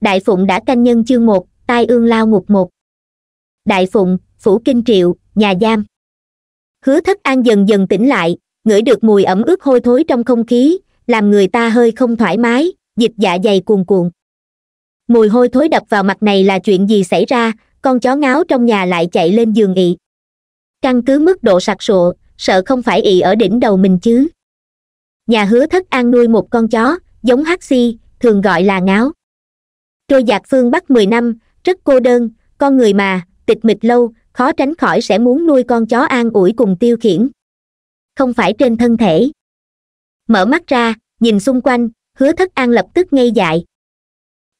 đại phụng đã canh nhân chương một tai ương lao ngục một đại phụng phủ kinh triệu nhà giam hứa thất an dần dần tỉnh lại ngửi được mùi ẩm ướt hôi thối trong không khí làm người ta hơi không thoải mái dịch dạ dày cuồn cuộn mùi hôi thối đập vào mặt này là chuyện gì xảy ra con chó ngáo trong nhà lại chạy lên giường ị căn cứ mức độ sặc sụa sợ không phải ị ở đỉnh đầu mình chứ nhà hứa thất an nuôi một con chó giống hắc si thường gọi là ngáo trôi dạt phương bắc mười năm rất cô đơn con người mà tịch mịch lâu khó tránh khỏi sẽ muốn nuôi con chó an ủi cùng tiêu khiển không phải trên thân thể mở mắt ra nhìn xung quanh hứa thất an lập tức ngây dại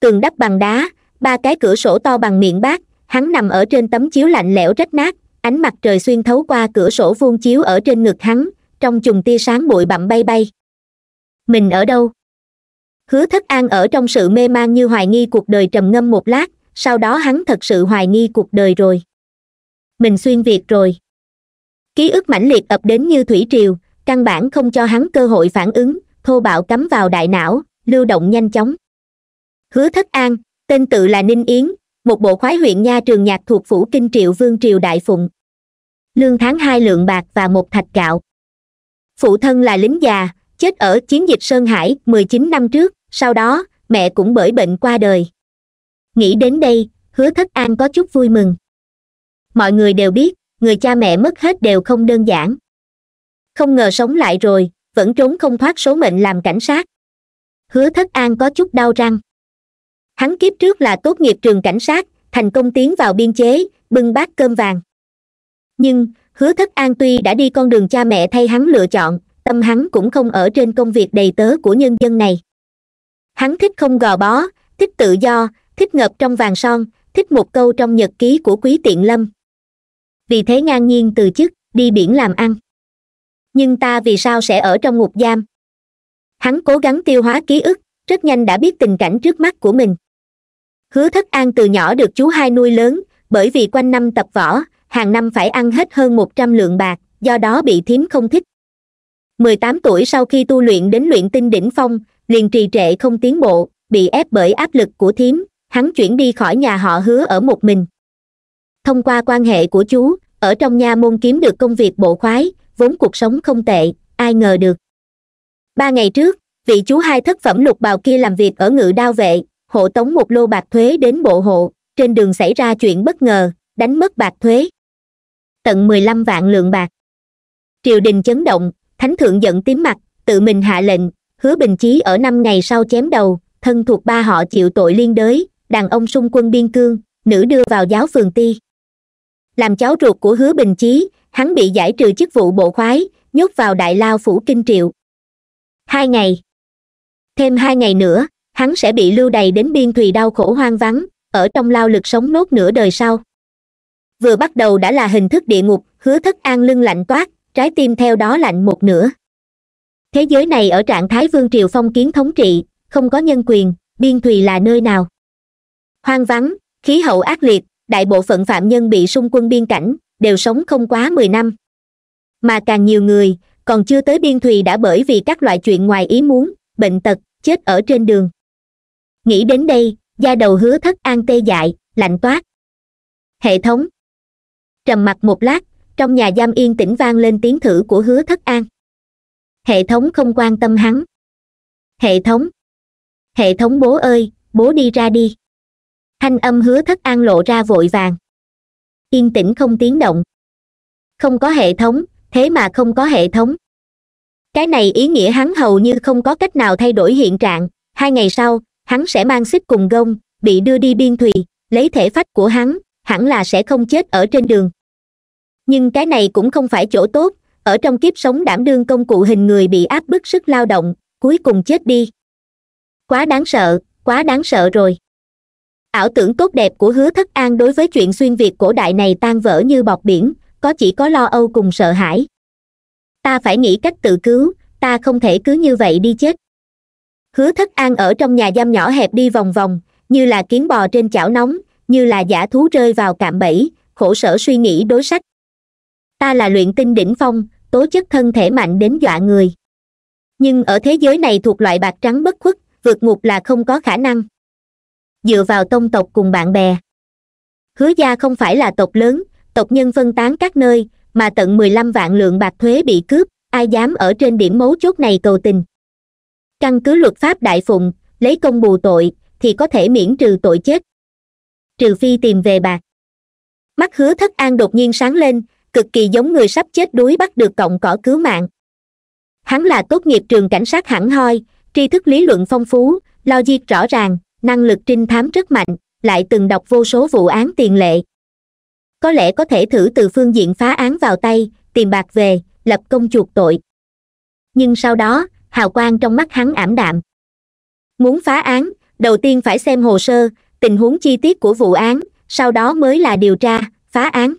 tường đắp bằng đá ba cái cửa sổ to bằng miệng bát hắn nằm ở trên tấm chiếu lạnh lẽo rách nát ánh mặt trời xuyên thấu qua cửa sổ vuông chiếu ở trên ngực hắn trong chùm tia sáng bụi bặm bay bay mình ở đâu hứa thất an ở trong sự mê man như hoài nghi cuộc đời trầm ngâm một lát sau đó hắn thật sự hoài nghi cuộc đời rồi mình xuyên việt rồi ký ức mãnh liệt ập đến như thủy triều căn bản không cho hắn cơ hội phản ứng thô bạo cắm vào đại não lưu động nhanh chóng hứa thất an tên tự là ninh yến một bộ khoái huyện nha trường nhạc thuộc phủ kinh triệu vương triều đại phụng lương tháng hai lượng bạc và một thạch gạo phụ thân là lính già chết ở chiến dịch sơn hải 19 năm trước sau đó mẹ cũng bởi bệnh qua đời nghĩ đến đây hứa thất an có chút vui mừng mọi người đều biết người cha mẹ mất hết đều không đơn giản không ngờ sống lại rồi vẫn trốn không thoát số mệnh làm cảnh sát hứa thất an có chút đau răng hắn kiếp trước là tốt nghiệp trường cảnh sát thành công tiến vào biên chế bưng bát cơm vàng nhưng hứa thất an tuy đã đi con đường cha mẹ thay hắn lựa chọn tâm hắn cũng không ở trên công việc đầy tớ của nhân dân này hắn thích không gò bó thích tự do thích ngập trong vàng son thích một câu trong nhật ký của quý tiện lâm vì thế ngang nhiên từ chức đi biển làm ăn nhưng ta vì sao sẽ ở trong ngục giam hắn cố gắng tiêu hóa ký ức rất nhanh đã biết tình cảnh trước mắt của mình hứa thất an từ nhỏ được chú hai nuôi lớn bởi vì quanh năm tập võ hàng năm phải ăn hết hơn một trăm lượng bạc do đó bị thím không thích mười tám tuổi sau khi tu luyện đến luyện tinh đỉnh phong liền trì trệ không tiến bộ bị ép bởi áp lực của thím hắn chuyển đi khỏi nhà họ hứa ở một mình thông qua quan hệ của chú ở trong nha môn kiếm được công việc bộ khoái vốn cuộc sống không tệ ai ngờ được ba ngày trước vị chú hai thất phẩm lục bào kia làm việc ở ngự đao vệ hộ tống một lô bạc thuế đến bộ hộ trên đường xảy ra chuyện bất ngờ đánh mất bạc thuế tận mười lăm vạn lượng bạc triều đình chấn động thánh thượng giận tím mặt tự mình hạ lệnh hứa bình chí ở năm ngày sau chém đầu thân thuộc ba họ chịu tội liên đới đàn ông xung quân biên cương nữ đưa vào giáo phường ti làm cháu ruột của hứa bình chí hắn bị giải trừ chức vụ bộ khoái nhốt vào đại lao phủ kinh triệu hai ngày thêm hai ngày nữa hắn sẽ bị lưu đày đến biên thùy đau khổ hoang vắng ở trong lao lực sống nốt nửa đời sau vừa bắt đầu đã là hình thức địa ngục hứa thất an lưng lạnh toát trái tim theo đó lạnh một nửa thế giới này ở trạng thái vương triều phong kiến thống trị không có nhân quyền biên thùy là nơi nào hoang vắng khí hậu ác liệt đại bộ phận phạm nhân bị xung quân biên cảnh đều sống không quá mười năm mà càng nhiều người còn chưa tới biên thùy đã bởi vì các loại chuyện ngoài ý muốn bệnh tật chết ở trên đường nghĩ đến đây da đầu hứa thất an tê dại lạnh toát hệ thống trầm mặc một lát trong nhà giam yên tĩnh vang lên tiếng thử của hứa thất an hệ thống không quan tâm hắn hệ thống hệ thống bố ơi bố đi ra đi thanh âm hứa thất an lộ ra vội vàng yên tĩnh không tiếng động không có hệ thống thế mà không có hệ thống cái này ý nghĩa hắn hầu như không có cách nào thay đổi hiện trạng hai ngày sau hắn sẽ mang xích cùng gông bị đưa đi biên thùy lấy thể phách của hắn hẳn là sẽ không chết ở trên đường nhưng cái này cũng không phải chỗ tốt ở trong kiếp sống đảm đương công cụ hình người bị áp bức sức lao động cuối cùng chết đi quá đáng sợ quá đáng sợ rồi ảo tưởng tốt đẹp của hứa thất an đối với chuyện xuyên việt cổ đại này tan vỡ như bọt biển có chỉ có lo âu cùng sợ hãi ta phải nghĩ cách tự cứu ta không thể cứ như vậy đi chết hứa thất an ở trong nhà giam nhỏ hẹp đi vòng vòng như là kiến bò trên chảo nóng như là giả thú rơi vào cạm bẫy khổ sở suy nghĩ đối sách ta là luyện tinh đỉnh phong tố chất thân thể mạnh đến dọa người nhưng ở thế giới này thuộc loại bạc trắng bất khuất vượt ngục là không có khả năng dựa vào tông tộc cùng bạn bè hứa gia không phải là tộc lớn tộc nhân phân tán các nơi mà tận mười lăm vạn lượng bạc thuế bị cướp ai dám ở trên điểm mấu chốt này cầu tình căn cứ luật pháp đại phụng lấy công bù tội thì có thể miễn trừ tội chết trừ phi tìm về bạc mắt hứa thất an đột nhiên sáng lên cực kỳ giống người sắp chết đuối bắt được cọng cỏ cứu mạng hắn là tốt nghiệp trường cảnh sát hẳn hoi tri thức lý luận phong phú logic rõ ràng năng lực trinh thám rất mạnh lại từng đọc vô số vụ án tiền lệ có lẽ có thể thử từ phương diện phá án vào tay tìm bạc về lập công chuộc tội nhưng sau đó hào quang trong mắt hắn ảm đạm muốn phá án đầu tiên phải xem hồ sơ tình huống chi tiết của vụ án sau đó mới là điều tra phá án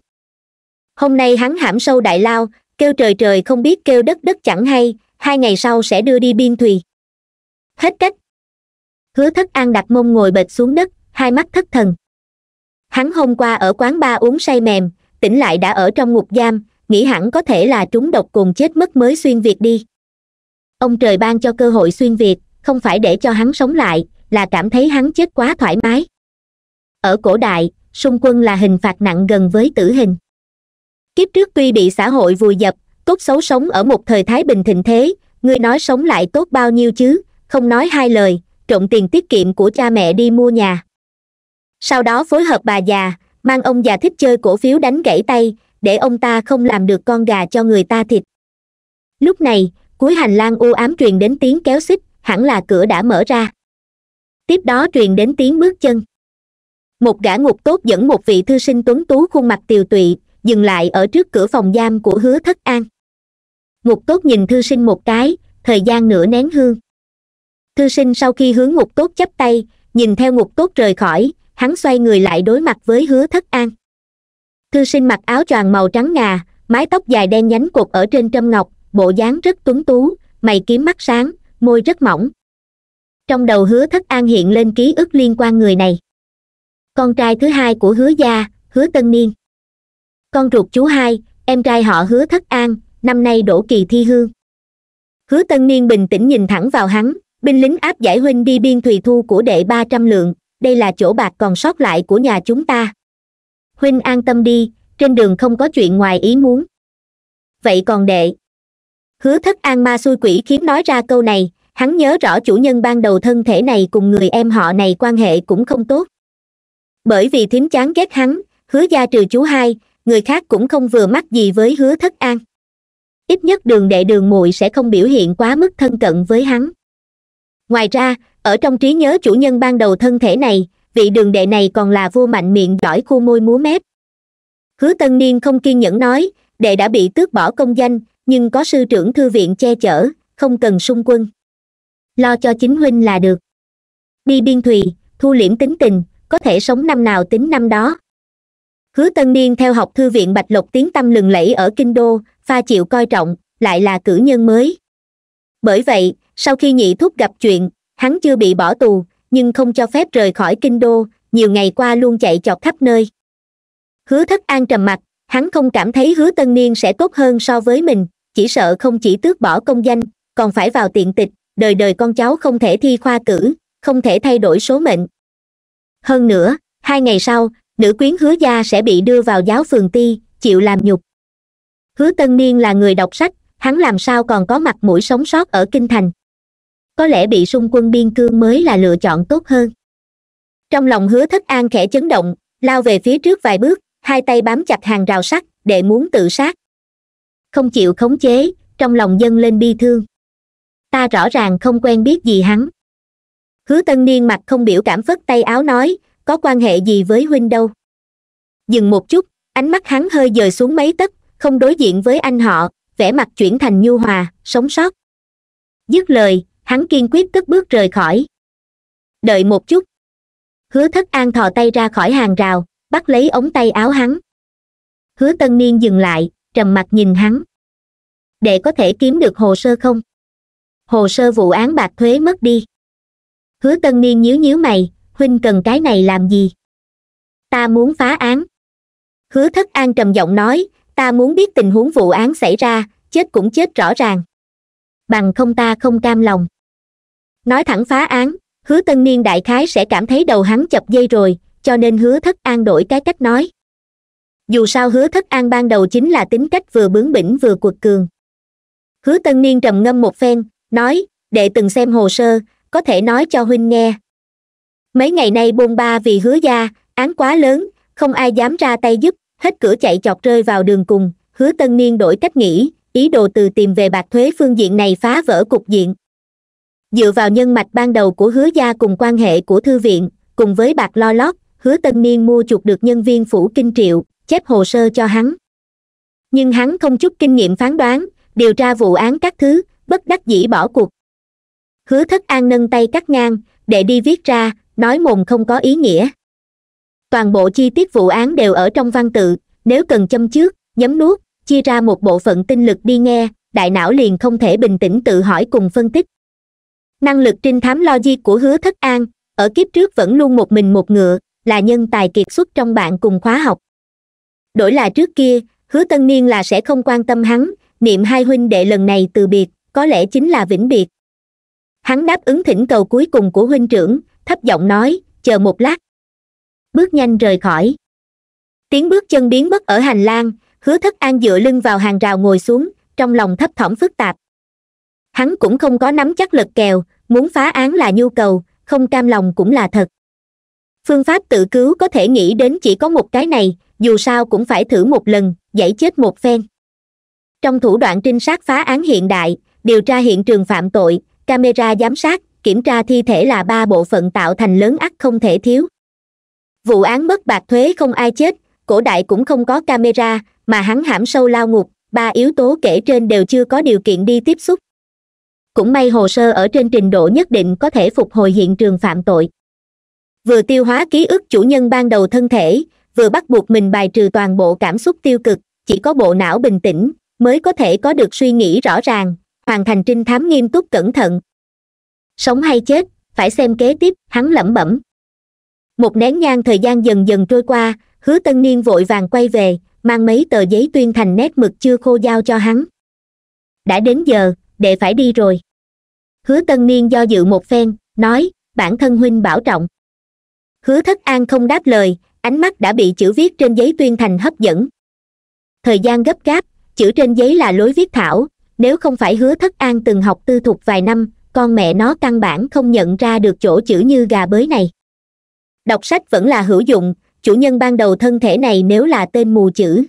hôm nay hắn hãm sâu đại lao kêu trời trời không biết kêu đất đất chẳng hay hai ngày sau sẽ đưa đi biên thùy hết cách hứa thất an đặt mông ngồi bệt xuống đất hai mắt thất thần hắn hôm qua ở quán ba uống say mềm tỉnh lại đã ở trong ngục giam nghĩ hẳn có thể là trúng độc cùng chết mất mới xuyên việt đi ông trời ban cho cơ hội xuyên việt không phải để cho hắn sống lại là cảm thấy hắn chết quá thoải mái ở cổ đại xung quân là hình phạt nặng gần với tử hình kiếp trước tuy bị xã hội vùi dập tốt xấu sống ở một thời thái bình thịnh thế ngươi nói sống lại tốt bao nhiêu chứ không nói hai lời trộn tiền tiết kiệm của cha mẹ đi mua nhà sau đó phối hợp bà già mang ông già thích chơi cổ phiếu đánh gãy tay để ông ta không làm được con gà cho người ta thịt lúc này cuối hành lang u ám truyền đến tiếng kéo xích hẳn là cửa đã mở ra tiếp đó truyền đến tiếng bước chân một gã ngục tốt dẫn một vị thư sinh tuấn tú khuôn mặt tiều tụy dừng lại ở trước cửa phòng giam của hứa thất an ngục tốt nhìn thư sinh một cái thời gian nửa nén hương thư sinh sau khi hướng ngục tốt chắp tay nhìn theo ngục tốt rời khỏi hắn xoay người lại đối mặt với hứa thất an thư sinh mặc áo choàng màu trắng ngà mái tóc dài đen nhánh cột ở trên trâm ngọc bộ dáng rất tuấn tú mày kiếm mắt sáng môi rất mỏng trong đầu hứa thất an hiện lên ký ức liên quan người này con trai thứ hai của hứa gia hứa tân niên con ruột chú hai em trai họ hứa thất an năm nay đổ kỳ thi hương hứa tân niên bình tĩnh nhìn thẳng vào hắn binh lính áp giải huynh đi biên thùy thu của đệ ba trăm lượng đây là chỗ bạc còn sót lại của nhà chúng ta huynh an tâm đi trên đường không có chuyện ngoài ý muốn vậy còn đệ hứa thất an ma xui quỷ khiến nói ra câu này hắn nhớ rõ chủ nhân ban đầu thân thể này cùng người em họ này quan hệ cũng không tốt bởi vì thím chán ghét hắn hứa gia trừ chú hai người khác cũng không vừa mắt gì với hứa thất an ít nhất đường đệ đường muội sẽ không biểu hiện quá mức thân cận với hắn ngoài ra ở trong trí nhớ chủ nhân ban đầu thân thể này vị đường đệ này còn là vua mạnh miệng giỏi khu môi múa mép hứa tân niên không kiên nhẫn nói đệ đã bị tước bỏ công danh nhưng có sư trưởng thư viện che chở không cần xung quân lo cho chính huynh là được đi biên thùy thu liễm tính tình có thể sống năm nào tính năm đó hứa tân niên theo học thư viện bạch lộc tiếng tâm lừng lẫy ở kinh đô pha chịu coi trọng lại là cử nhân mới bởi vậy sau khi nhị thúc gặp chuyện hắn chưa bị bỏ tù nhưng không cho phép rời khỏi kinh đô nhiều ngày qua luôn chạy chọt khắp nơi hứa thất an trầm mặc hắn không cảm thấy hứa tân niên sẽ tốt hơn so với mình chỉ sợ không chỉ tước bỏ công danh còn phải vào tiện tịch đời đời con cháu không thể thi khoa cử không thể thay đổi số mệnh hơn nữa hai ngày sau nữ quyến hứa gia sẽ bị đưa vào giáo phường ti chịu làm nhục hứa tân niên là người đọc sách hắn làm sao còn có mặt mũi sống sót ở kinh thành có lẽ bị xung quân biên cương mới là lựa chọn tốt hơn trong lòng hứa thất an khẽ chấn động lao về phía trước vài bước hai tay bám chặt hàng rào sắt để muốn tự sát không chịu khống chế trong lòng dâng lên bi thương ta rõ ràng không quen biết gì hắn hứa tân niên mặt không biểu cảm phất tay áo nói có quan hệ gì với huynh đâu dừng một chút ánh mắt hắn hơi dời xuống mấy tấc không đối diện với anh họ vẻ mặt chuyển thành nhu hòa sống sót dứt lời hắn kiên quyết cất bước rời khỏi đợi một chút hứa thất an thò tay ra khỏi hàng rào bắt lấy ống tay áo hắn hứa tân niên dừng lại trầm mặt nhìn hắn để có thể kiếm được hồ sơ không hồ sơ vụ án bạc thuế mất đi hứa tân niên nhíu nhíu mày huynh cần cái này làm gì ta muốn phá án hứa thất an trầm giọng nói ta muốn biết tình huống vụ án xảy ra chết cũng chết rõ ràng bằng không ta không cam lòng nói thẳng phá án hứa tân niên đại khái sẽ cảm thấy đầu hắn chập dây rồi cho nên hứa thất an đổi cái cách nói dù sao hứa thất an ban đầu chính là tính cách vừa bướng bỉnh vừa cuột cường hứa tân niên trầm ngâm một phen nói đệ từng xem hồ sơ có thể nói cho huynh nghe mấy ngày nay bôn ba vì hứa gia án quá lớn không ai dám ra tay giúp hết cửa chạy chọt rơi vào đường cùng hứa tân niên đổi cách nghĩ ý đồ từ tìm về bạc thuế phương diện này phá vỡ cục diện dựa vào nhân mạch ban đầu của hứa gia cùng quan hệ của thư viện cùng với bạc lo lót hứa tân niên mua chuộc được nhân viên phủ kinh triệu chép hồ sơ cho hắn nhưng hắn không chút kinh nghiệm phán đoán điều tra vụ án các thứ bất đắc dĩ bỏ cuộc hứa thất an nâng tay cắt ngang để đi viết ra nói mồm không có ý nghĩa toàn bộ chi tiết vụ án đều ở trong văn tự nếu cần châm trước nhấm nuốt chia ra một bộ phận tinh lực đi nghe đại não liền không thể bình tĩnh tự hỏi cùng phân tích năng lực trinh thám logic của hứa thất an ở kiếp trước vẫn luôn một mình một ngựa là nhân tài kiệt xuất trong bạn cùng khóa học đổi là trước kia hứa tân niên là sẽ không quan tâm hắn niệm hai huynh đệ lần này từ biệt có lẽ chính là vĩnh biệt hắn đáp ứng thỉnh cầu cuối cùng của huynh trưởng thấp giọng nói chờ một lát bước nhanh rời khỏi tiếng bước chân biến mất ở hành lang hứa thất an dựa lưng vào hàng rào ngồi xuống trong lòng thấp thỏm phức tạp hắn cũng không có nắm chắc lực kèo muốn phá án là nhu cầu không cam lòng cũng là thật phương pháp tự cứu có thể nghĩ đến chỉ có một cái này dù sao cũng phải thử một lần giải chết một phen trong thủ đoạn trinh sát phá án hiện đại điều tra hiện trường phạm tội camera giám sát kiểm tra thi thể là ba bộ phận tạo thành lớn ắt không thể thiếu vụ án mất bạc thuế không ai chết cổ đại cũng không có camera mà hắn hãm sâu lao ngục ba yếu tố kể trên đều chưa có điều kiện đi tiếp xúc cũng may hồ sơ ở trên trình độ nhất định có thể phục hồi hiện trường phạm tội vừa tiêu hóa ký ức chủ nhân ban đầu thân thể vừa bắt buộc mình bài trừ toàn bộ cảm xúc tiêu cực chỉ có bộ não bình tĩnh mới có thể có được suy nghĩ rõ ràng hoàn thành trinh thám nghiêm túc cẩn thận sống hay chết phải xem kế tiếp hắn lẩm bẩm một nén nhang thời gian dần dần trôi qua hứa tân niên vội vàng quay về mang mấy tờ giấy tuyên thành nét mực chưa khô giao cho hắn đã đến giờ đệ phải đi rồi hứa tân niên do dự một phen nói bản thân huynh bảo trọng hứa thất an không đáp lời ánh mắt đã bị chữ viết trên giấy tuyên thành hấp dẫn thời gian gấp gáp chữ trên giấy là lối viết thảo nếu không phải hứa thất an từng học tư thục vài năm con mẹ nó căn bản không nhận ra được chỗ chữ như gà bới này đọc sách vẫn là hữu dụng chủ nhân ban đầu thân thể này nếu là tên mù chữ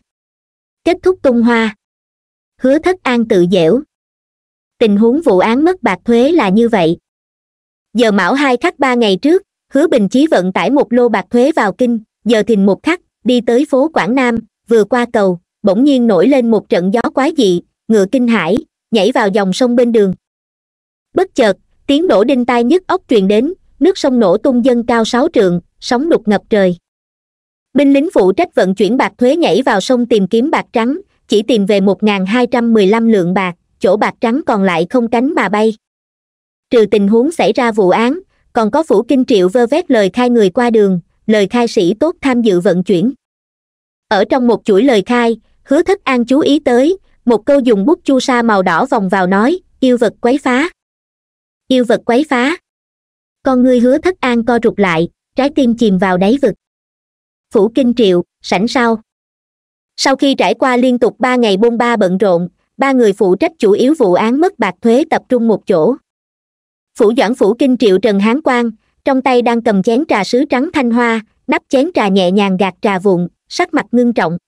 kết thúc tung hoa hứa thất an tự dẻo tình huống vụ án mất bạc thuế là như vậy giờ mão hai khắc ba ngày trước hứa bình chí vận tải một lô bạc thuế vào kinh giờ thìn một khắc đi tới phố quảng nam vừa qua cầu bỗng nhiên nổi lên một trận gió quá dị ngựa kinh hải nhảy vào dòng sông bên đường bất chợt tiếng nổ đinh tai nhức ốc truyền đến nước sông nổ tung dâng cao sáu trượng sóng đục ngập trời binh lính phụ trách vận chuyển bạc thuế nhảy vào sông tìm kiếm bạc trắng chỉ tìm về một nghìn hai trăm mười lăm lượng bạc chỗ bạc trắng còn lại không cánh mà bay trừ tình huống xảy ra vụ án còn có phủ kinh triệu vơ vét lời khai người qua đường lời khai sĩ tốt tham dự vận chuyển ở trong một chuỗi lời khai hứa thất an chú ý tới một câu dùng bút chu sa màu đỏ vòng vào nói yêu vật quấy phá yêu vật quấy phá con ngươi hứa thất an co rụt lại trái tim chìm vào đáy vực phủ kinh triệu sảnh sau sau khi trải qua liên tục ba ngày bôn ba bận rộn ba người phụ trách chủ yếu vụ án mất bạc thuế tập trung một chỗ phủ doãn phủ kinh triệu trần hán quang trong tay đang cầm chén trà sứ trắng thanh hoa nắp chén trà nhẹ nhàng gạt trà vụn sắc mặt ngưng trọng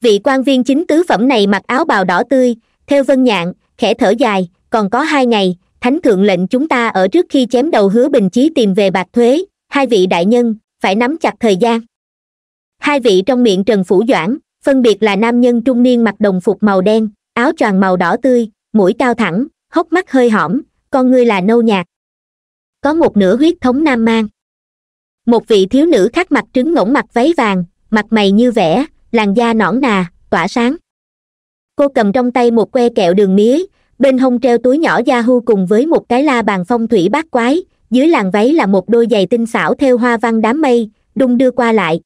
vị quan viên chính tứ phẩm này mặc áo bào đỏ tươi theo vân nhạn khẽ thở dài còn có hai ngày thánh thượng lệnh chúng ta ở trước khi chém đầu hứa bình chí tìm về bạc thuế hai vị đại nhân phải nắm chặt thời gian hai vị trong miệng trần phủ doãn phân biệt là nam nhân trung niên mặc đồng phục màu đen áo choàng màu đỏ tươi mũi cao thẳng hốc mắt hơi hõm con ngươi là nâu nhạt có một nửa huyết thống nam mang một vị thiếu nữ khắc mặt trứng ngỗng mặt váy vàng mặt mày như vẽ làn da nõn nà tỏa sáng cô cầm trong tay một que kẹo đường mía bên hông treo túi nhỏ yahoo cùng với một cái la bàn phong thủy bát quái dưới làn váy là một đôi giày tinh xảo theo hoa văn đám mây đung đưa qua lại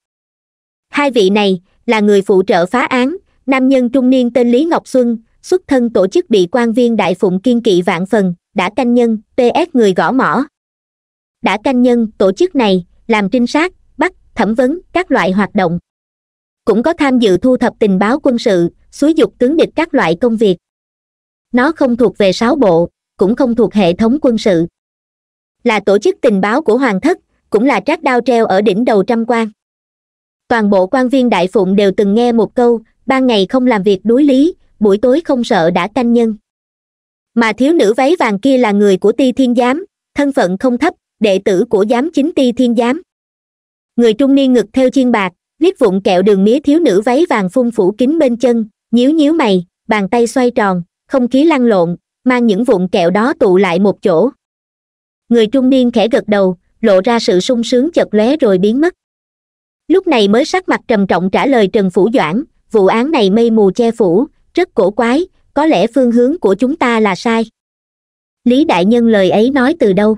hai vị này là người phụ trợ phá án nam nhân trung niên tên lý ngọc xuân xuất thân tổ chức bị quan viên đại phụng kiên kỵ vạn phần đã canh nhân ps người gõ mỏ đã canh nhân tổ chức này làm trinh sát bắt thẩm vấn các loại hoạt động cũng có tham dự thu thập tình báo quân sự xúi dục tướng địch các loại công việc nó không thuộc về sáu bộ cũng không thuộc hệ thống quân sự là tổ chức tình báo của hoàng thất cũng là trác đao treo ở đỉnh đầu trăm quan toàn bộ quan viên đại phụng đều từng nghe một câu ban ngày không làm việc đối lý buổi tối không sợ đã canh nhân mà thiếu nữ váy vàng kia là người của ti thiên giám thân phận không thấp đệ tử của giám chính ti thiên giám người trung niên ngực theo chiên bạc viết vụn kẹo đường mía thiếu nữ váy vàng phun phủ kín bên chân nhíu nhíu mày bàn tay xoay tròn không khí lăn lộn mang những vụn kẹo đó tụ lại một chỗ người trung niên khẽ gật đầu lộ ra sự sung sướng chật lóe rồi biến mất lúc này mới sắc mặt trầm trọng trả lời trần phủ doãn vụ án này mây mù che phủ rất cổ quái có lẽ phương hướng của chúng ta là sai lý đại nhân lời ấy nói từ đâu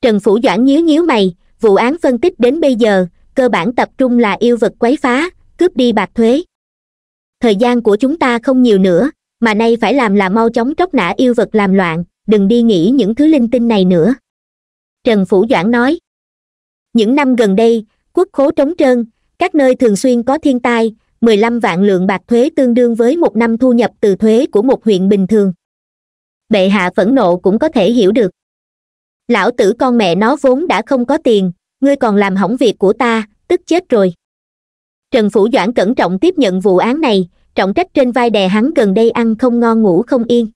trần phủ doãn nhíu nhíu mày vụ án phân tích đến bây giờ cơ bản tập trung là yêu vật quấy phá cướp đi bạc thuế thời gian của chúng ta không nhiều nữa mà nay phải làm là mau chóng tróc nã yêu vật làm loạn đừng đi nghĩ những thứ linh tinh này nữa trần phủ doãn nói những năm gần đây quốc khố trống trơn các nơi thường xuyên có thiên tai mười lăm vạn lượng bạc thuế tương đương với một năm thu nhập từ thuế của một huyện bình thường bệ hạ phẫn nộ cũng có thể hiểu được lão tử con mẹ nó vốn đã không có tiền ngươi còn làm hỏng việc của ta tức chết rồi trần phủ doãn cẩn trọng tiếp nhận vụ án này trọng trách trên vai đè hắn gần đây ăn không ngon ngủ không yên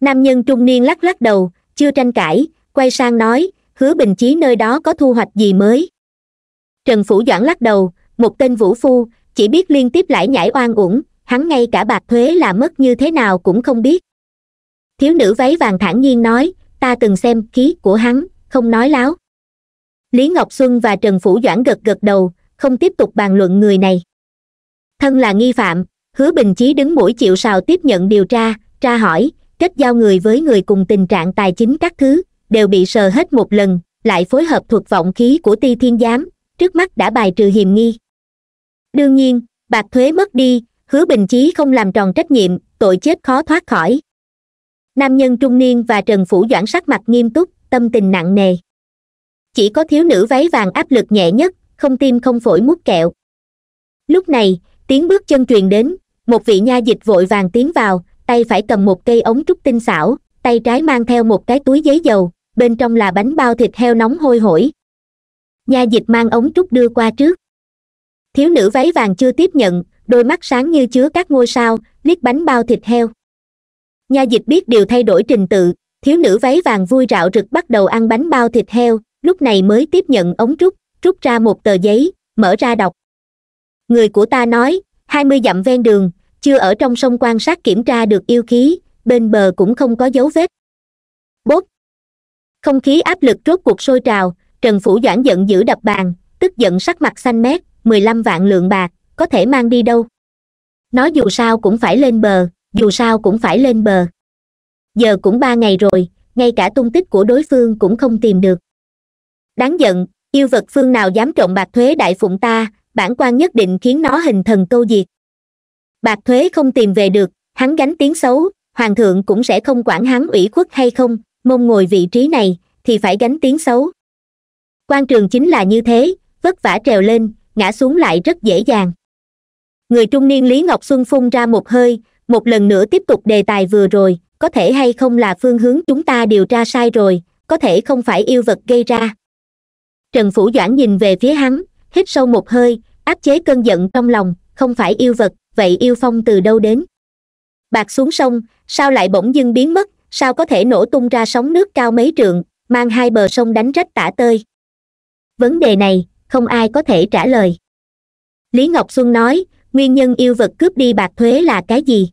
nam nhân trung niên lắc lắc đầu chưa tranh cãi quay sang nói hứa bình chí nơi đó có thu hoạch gì mới trần phủ doãn lắc đầu một tên vũ phu chỉ biết liên tiếp lãi nhảy oan uổng hắn ngay cả bạc thuế là mất như thế nào cũng không biết thiếu nữ váy vàng thản nhiên nói ta từng xem khí của hắn không nói láo lý ngọc xuân và trần phủ doãn gật gật đầu không tiếp tục bàn luận người này thân là nghi phạm hứa bình chí đứng mũi chịu sào tiếp nhận điều tra tra hỏi kết giao người với người cùng tình trạng tài chính các thứ đều bị sờ hết một lần lại phối hợp thuộc vọng khí của ti thiên giám trước mắt đã bài trừ hiềm nghi đương nhiên bạc thuế mất đi hứa bình chí không làm tròn trách nhiệm tội chết khó thoát khỏi nam nhân trung niên và trần phủ doãn sắc mặt nghiêm túc tâm tình nặng nề chỉ có thiếu nữ váy vàng áp lực nhẹ nhất không tim không phổi mút kẹo lúc này tiếng bước chân truyền đến một vị nha dịch vội vàng tiến vào tay phải cầm một cây ống trúc tinh xảo tay trái mang theo một cái túi giấy dầu bên trong là bánh bao thịt heo nóng hôi hổi nha dịch mang ống trúc đưa qua trước thiếu nữ váy vàng chưa tiếp nhận đôi mắt sáng như chứa các ngôi sao liếc bánh bao thịt heo nha dịch biết điều thay đổi trình tự thiếu nữ váy vàng vui rạo rực bắt đầu ăn bánh bao thịt heo lúc này mới tiếp nhận ống trúc trút ra một tờ giấy mở ra đọc người của ta nói hai mươi dặm ven đường chưa ở trong sông quan sát kiểm tra được yêu khí bên bờ cũng không có dấu vết bốt không khí áp lực rốt cuộc sôi trào trần phủ doãn giận giữ đập bàn tức giận sắc mặt xanh mét mười lăm vạn lượng bạc có thể mang đi đâu nó dù sao cũng phải lên bờ dù sao cũng phải lên bờ giờ cũng ba ngày rồi ngay cả tung tích của đối phương cũng không tìm được đáng giận yêu vật phương nào dám trộm bạc thuế đại phụng ta bản quan nhất định khiến nó hình thần câu diệt bạc thuế không tìm về được hắn gánh tiếng xấu hoàng thượng cũng sẽ không quản hắn ủy khuất hay không mông ngồi vị trí này thì phải gánh tiếng xấu quan trường chính là như thế vất vả trèo lên ngã xuống lại rất dễ dàng người trung niên lý ngọc xuân phun ra một hơi một lần nữa tiếp tục đề tài vừa rồi có thể hay không là phương hướng chúng ta điều tra sai rồi có thể không phải yêu vật gây ra trần phủ doãn nhìn về phía hắn hít sâu một hơi áp chế cơn giận trong lòng không phải yêu vật vậy yêu phong từ đâu đến bạc xuống sông sao lại bỗng dưng biến mất sao có thể nổ tung ra sóng nước cao mấy trượng mang hai bờ sông đánh rách tả tơi vấn đề này không ai có thể trả lời lý ngọc xuân nói nguyên nhân yêu vật cướp đi bạc thuế là cái gì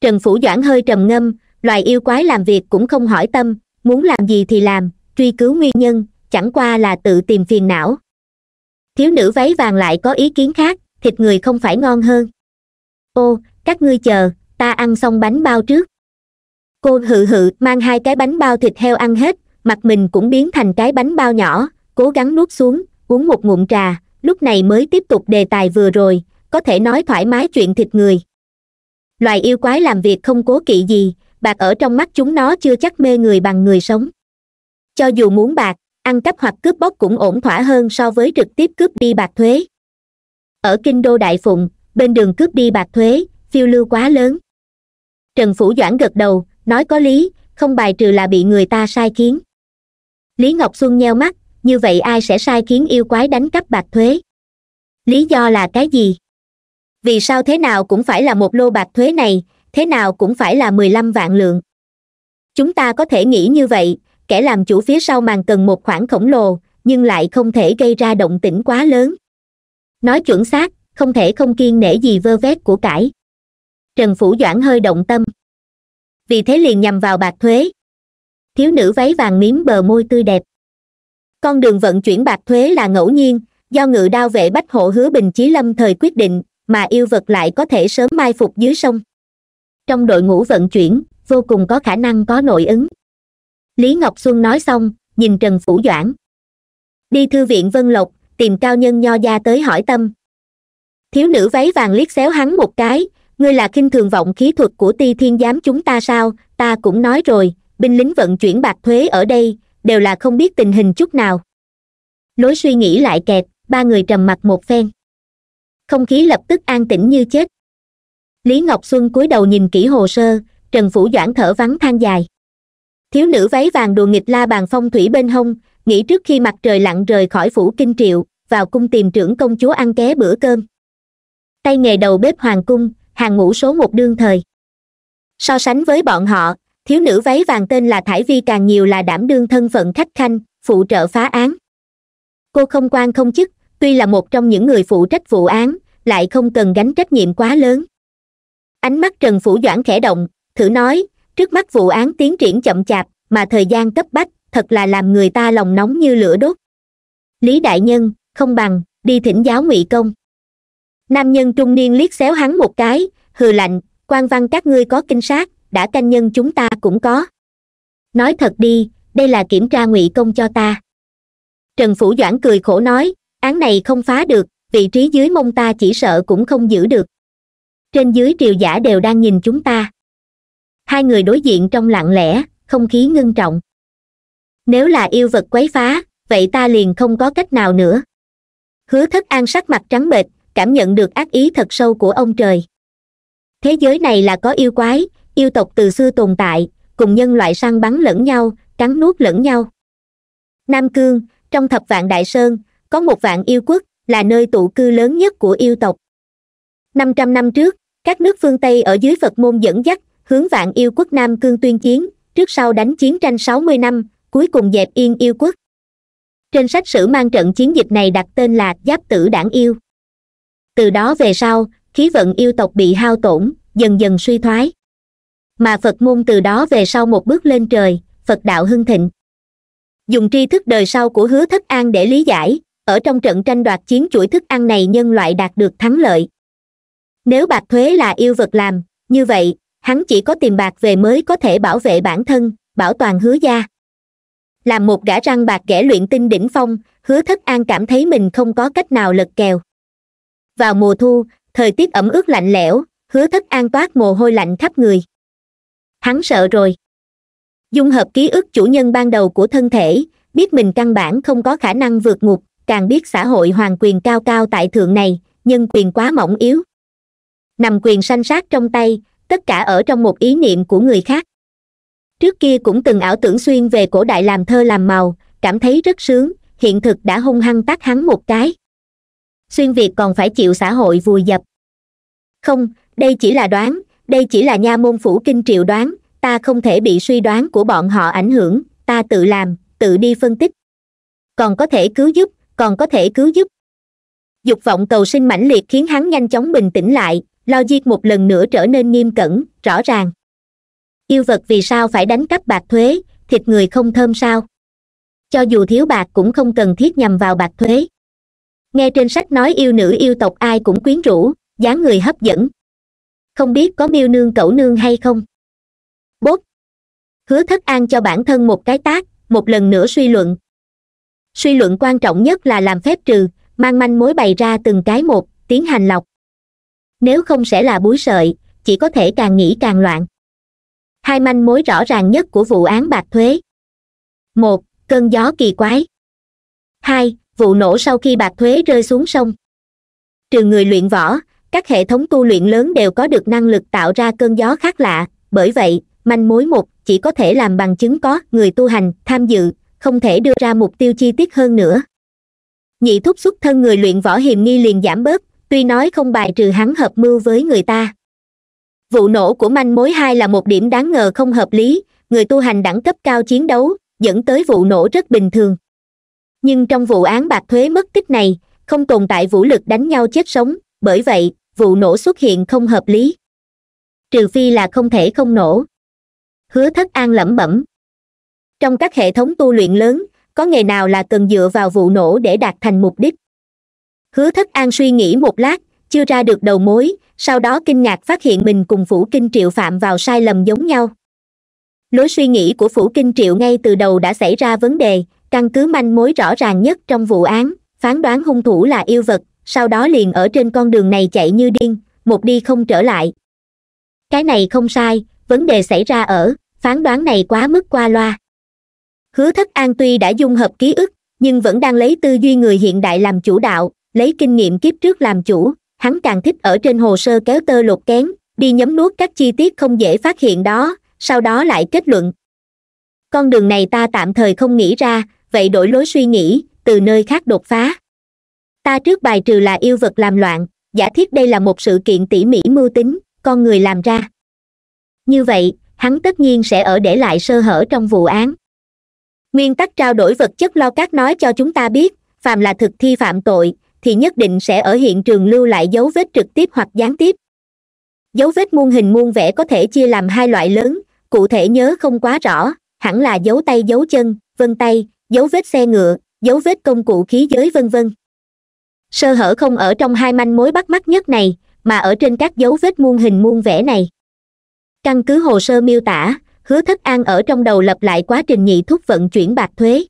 trần phủ doãn hơi trầm ngâm loài yêu quái làm việc cũng không hỏi tâm muốn làm gì thì làm truy cứu nguyên nhân chẳng qua là tự tìm phiền não thiếu nữ váy vàng lại có ý kiến khác thịt người không phải ngon hơn ô các ngươi chờ ta ăn xong bánh bao trước cô hự hự mang hai cái bánh bao thịt heo ăn hết mặt mình cũng biến thành cái bánh bao nhỏ cố gắng nuốt xuống uống một ngụm trà lúc này mới tiếp tục đề tài vừa rồi có thể nói thoải mái chuyện thịt người loài yêu quái làm việc không cố kỵ gì bạc ở trong mắt chúng nó chưa chắc mê người bằng người sống cho dù muốn bạc ăn cắp hoặc cướp bóc cũng ổn thỏa hơn so với trực tiếp cướp đi bạc thuế ở kinh đô đại phụng bên đường cướp đi bạc thuế phiêu lưu quá lớn trần phủ doãn gật đầu nói có lý không bài trừ là bị người ta sai khiến lý ngọc xuân nheo mắt như vậy ai sẽ sai khiến yêu quái đánh cắp bạc thuế lý do là cái gì vì sao thế nào cũng phải là một lô bạc thuế này thế nào cũng phải là mười lăm vạn lượng chúng ta có thể nghĩ như vậy kẻ làm chủ phía sau màn cần một khoản khổng lồ nhưng lại không thể gây ra động tĩnh quá lớn nói chuẩn xác không thể không kiên nể gì vơ vét của cải trần phủ doãn hơi động tâm vì thế liền nhằm vào bạc thuế thiếu nữ váy vàng miếng bờ môi tươi đẹp con đường vận chuyển bạc thuế là ngẫu nhiên do ngự đao vệ bách hộ hứa bình chí lâm thời quyết định mà yêu vật lại có thể sớm mai phục dưới sông trong đội ngũ vận chuyển vô cùng có khả năng có nội ứng lý ngọc xuân nói xong nhìn trần phủ doãn đi thư viện vân lộc tìm cao nhân nho gia tới hỏi tâm thiếu nữ váy vàng liếc xéo hắn một cái ngươi là kinh thường vọng khí thuật của ti thiên giám chúng ta sao ta cũng nói rồi binh lính vận chuyển bạc thuế ở đây đều là không biết tình hình chút nào lối suy nghĩ lại kẹt ba người trầm mặt một phen không khí lập tức an tĩnh như chết lý ngọc xuân cúi đầu nhìn kỹ hồ sơ trần phủ doãn thở vắng than dài thiếu nữ váy vàng đùa nghịch la bàn phong thủy bên hông nghĩ trước khi mặt trời lặn rời khỏi phủ kinh triệu vào cung tìm trưởng công chúa ăn ké bữa cơm tay nghề đầu bếp hoàng cung hàng ngũ số một đương thời so sánh với bọn họ thiếu nữ váy vàng tên là thải vi càng nhiều là đảm đương thân phận khách khanh phụ trợ phá án cô không quan không chức tuy là một trong những người phụ trách vụ án lại không cần gánh trách nhiệm quá lớn ánh mắt trần phủ doãn khẽ động thử nói trước mắt vụ án tiến triển chậm chạp mà thời gian cấp bách thật là làm người ta lòng nóng như lửa đốt lý đại nhân không bằng đi thỉnh giáo ngụy công nam nhân trung niên liếc xéo hắn một cái hừ lạnh quan văn các ngươi có kinh sát đã canh nhân chúng ta cũng có nói thật đi đây là kiểm tra ngụy công cho ta trần phủ doãn cười khổ nói án này không phá được vị trí dưới mông ta chỉ sợ cũng không giữ được trên dưới triều giả đều đang nhìn chúng ta hai người đối diện trong lặng lẽ không khí ngưng trọng nếu là yêu vật quấy phá vậy ta liền không có cách nào nữa hứa thất an sắc mặt trắng bệch cảm nhận được ác ý thật sâu của ông trời thế giới này là có yêu quái yêu tộc từ xưa tồn tại cùng nhân loại săn bắn lẫn nhau cắn nuốt lẫn nhau nam cương trong thập vạn đại sơn có một vạn yêu quốc là nơi tụ cư lớn nhất của yêu tộc năm trăm năm trước các nước phương tây ở dưới phật môn dẫn dắt hướng vạn yêu quốc Nam Cương tuyên chiến, trước sau đánh chiến tranh 60 năm, cuối cùng dẹp yên yêu quốc. Trên sách sử mang trận chiến dịch này đặt tên là Giáp tử đảng yêu. Từ đó về sau, khí vận yêu tộc bị hao tổn, dần dần suy thoái. Mà Phật môn từ đó về sau một bước lên trời, Phật đạo hưng thịnh. Dùng tri thức đời sau của hứa thất an để lý giải, ở trong trận tranh đoạt chiến chuỗi thức ăn này nhân loại đạt được thắng lợi. Nếu bạc thuế là yêu vật làm, như vậy, hắn chỉ có tiền bạc về mới có thể bảo vệ bản thân bảo toàn hứa gia làm một gã răng bạc kẻ luyện tinh đỉnh phong hứa thất an cảm thấy mình không có cách nào lật kèo vào mùa thu thời tiết ẩm ướt lạnh lẽo hứa thất an toát mồ hôi lạnh khắp người hắn sợ rồi dung hợp ký ức chủ nhân ban đầu của thân thể biết mình căn bản không có khả năng vượt ngục càng biết xã hội hoàng quyền cao cao tại thượng này nhân quyền quá mỏng yếu nằm quyền sanh sát trong tay tất cả ở trong một ý niệm của người khác trước kia cũng từng ảo tưởng xuyên về cổ đại làm thơ làm màu cảm thấy rất sướng hiện thực đã hung hăng tát hắn một cái xuyên việt còn phải chịu xã hội vùi dập không đây chỉ là đoán đây chỉ là nha môn phủ kinh triệu đoán ta không thể bị suy đoán của bọn họ ảnh hưởng ta tự làm tự đi phân tích còn có thể cứu giúp còn có thể cứu giúp dục vọng cầu sinh mãnh liệt khiến hắn nhanh chóng bình tĩnh lại lao diệt một lần nữa trở nên nghiêm cẩn rõ ràng yêu vật vì sao phải đánh cắp bạc thuế thịt người không thơm sao cho dù thiếu bạc cũng không cần thiết nhằm vào bạc thuế nghe trên sách nói yêu nữ yêu tộc ai cũng quyến rũ dáng người hấp dẫn không biết có miêu nương cẩu nương hay không bốt hứa thất an cho bản thân một cái tác một lần nữa suy luận suy luận quan trọng nhất là làm phép trừ mang manh mối bày ra từng cái một tiến hành lọc nếu không sẽ là búi sợi chỉ có thể càng nghĩ càng loạn hai manh mối rõ ràng nhất của vụ án bạc thuế một cơn gió kỳ quái hai vụ nổ sau khi bạc thuế rơi xuống sông trừ người luyện võ các hệ thống tu luyện lớn đều có được năng lực tạo ra cơn gió khác lạ bởi vậy manh mối một chỉ có thể làm bằng chứng có người tu hành tham dự không thể đưa ra mục tiêu chi tiết hơn nữa nhị thúc xuất thân người luyện võ hiềm nghi liền giảm bớt tuy nói không bài trừ hắn hợp mưu với người ta vụ nổ của manh mối hai là một điểm đáng ngờ không hợp lý người tu hành đẳng cấp cao chiến đấu dẫn tới vụ nổ rất bình thường nhưng trong vụ án bạc thuế mất tích này không tồn tại vũ lực đánh nhau chết sống bởi vậy vụ nổ xuất hiện không hợp lý trừ phi là không thể không nổ hứa thất an lẩm bẩm trong các hệ thống tu luyện lớn có nghề nào là cần dựa vào vụ nổ để đạt thành mục đích hứa thất an suy nghĩ một lát chưa ra được đầu mối sau đó kinh ngạc phát hiện mình cùng phủ kinh triệu phạm vào sai lầm giống nhau lối suy nghĩ của phủ kinh triệu ngay từ đầu đã xảy ra vấn đề căn cứ manh mối rõ ràng nhất trong vụ án phán đoán hung thủ là yêu vật sau đó liền ở trên con đường này chạy như điên một đi không trở lại cái này không sai vấn đề xảy ra ở phán đoán này quá mức qua loa hứa thất an tuy đã dung hợp ký ức nhưng vẫn đang lấy tư duy người hiện đại làm chủ đạo lấy kinh nghiệm kiếp trước làm chủ hắn càng thích ở trên hồ sơ kéo tơ lột kén đi nhấm nuốt các chi tiết không dễ phát hiện đó sau đó lại kết luận con đường này ta tạm thời không nghĩ ra vậy đổi lối suy nghĩ từ nơi khác đột phá ta trước bài trừ là yêu vật làm loạn giả thiết đây là một sự kiện tỉ mỉ mưu tính con người làm ra như vậy hắn tất nhiên sẽ ở để lại sơ hở trong vụ án nguyên tắc trao đổi vật chất lo cát nói cho chúng ta biết phàm là thực thi phạm tội thì nhất định sẽ ở hiện trường lưu lại dấu vết trực tiếp hoặc gián tiếp dấu vết muôn hình muôn vẻ có thể chia làm hai loại lớn cụ thể nhớ không quá rõ hẳn là dấu tay dấu chân vân tay dấu vết xe ngựa dấu vết công cụ khí giới vân vân sơ hở không ở trong hai manh mối bắt mắt nhất này mà ở trên các dấu vết muôn hình muôn vẻ này căn cứ hồ sơ miêu tả hứa thất an ở trong đầu lập lại quá trình nhị thúc vận chuyển bạc thuế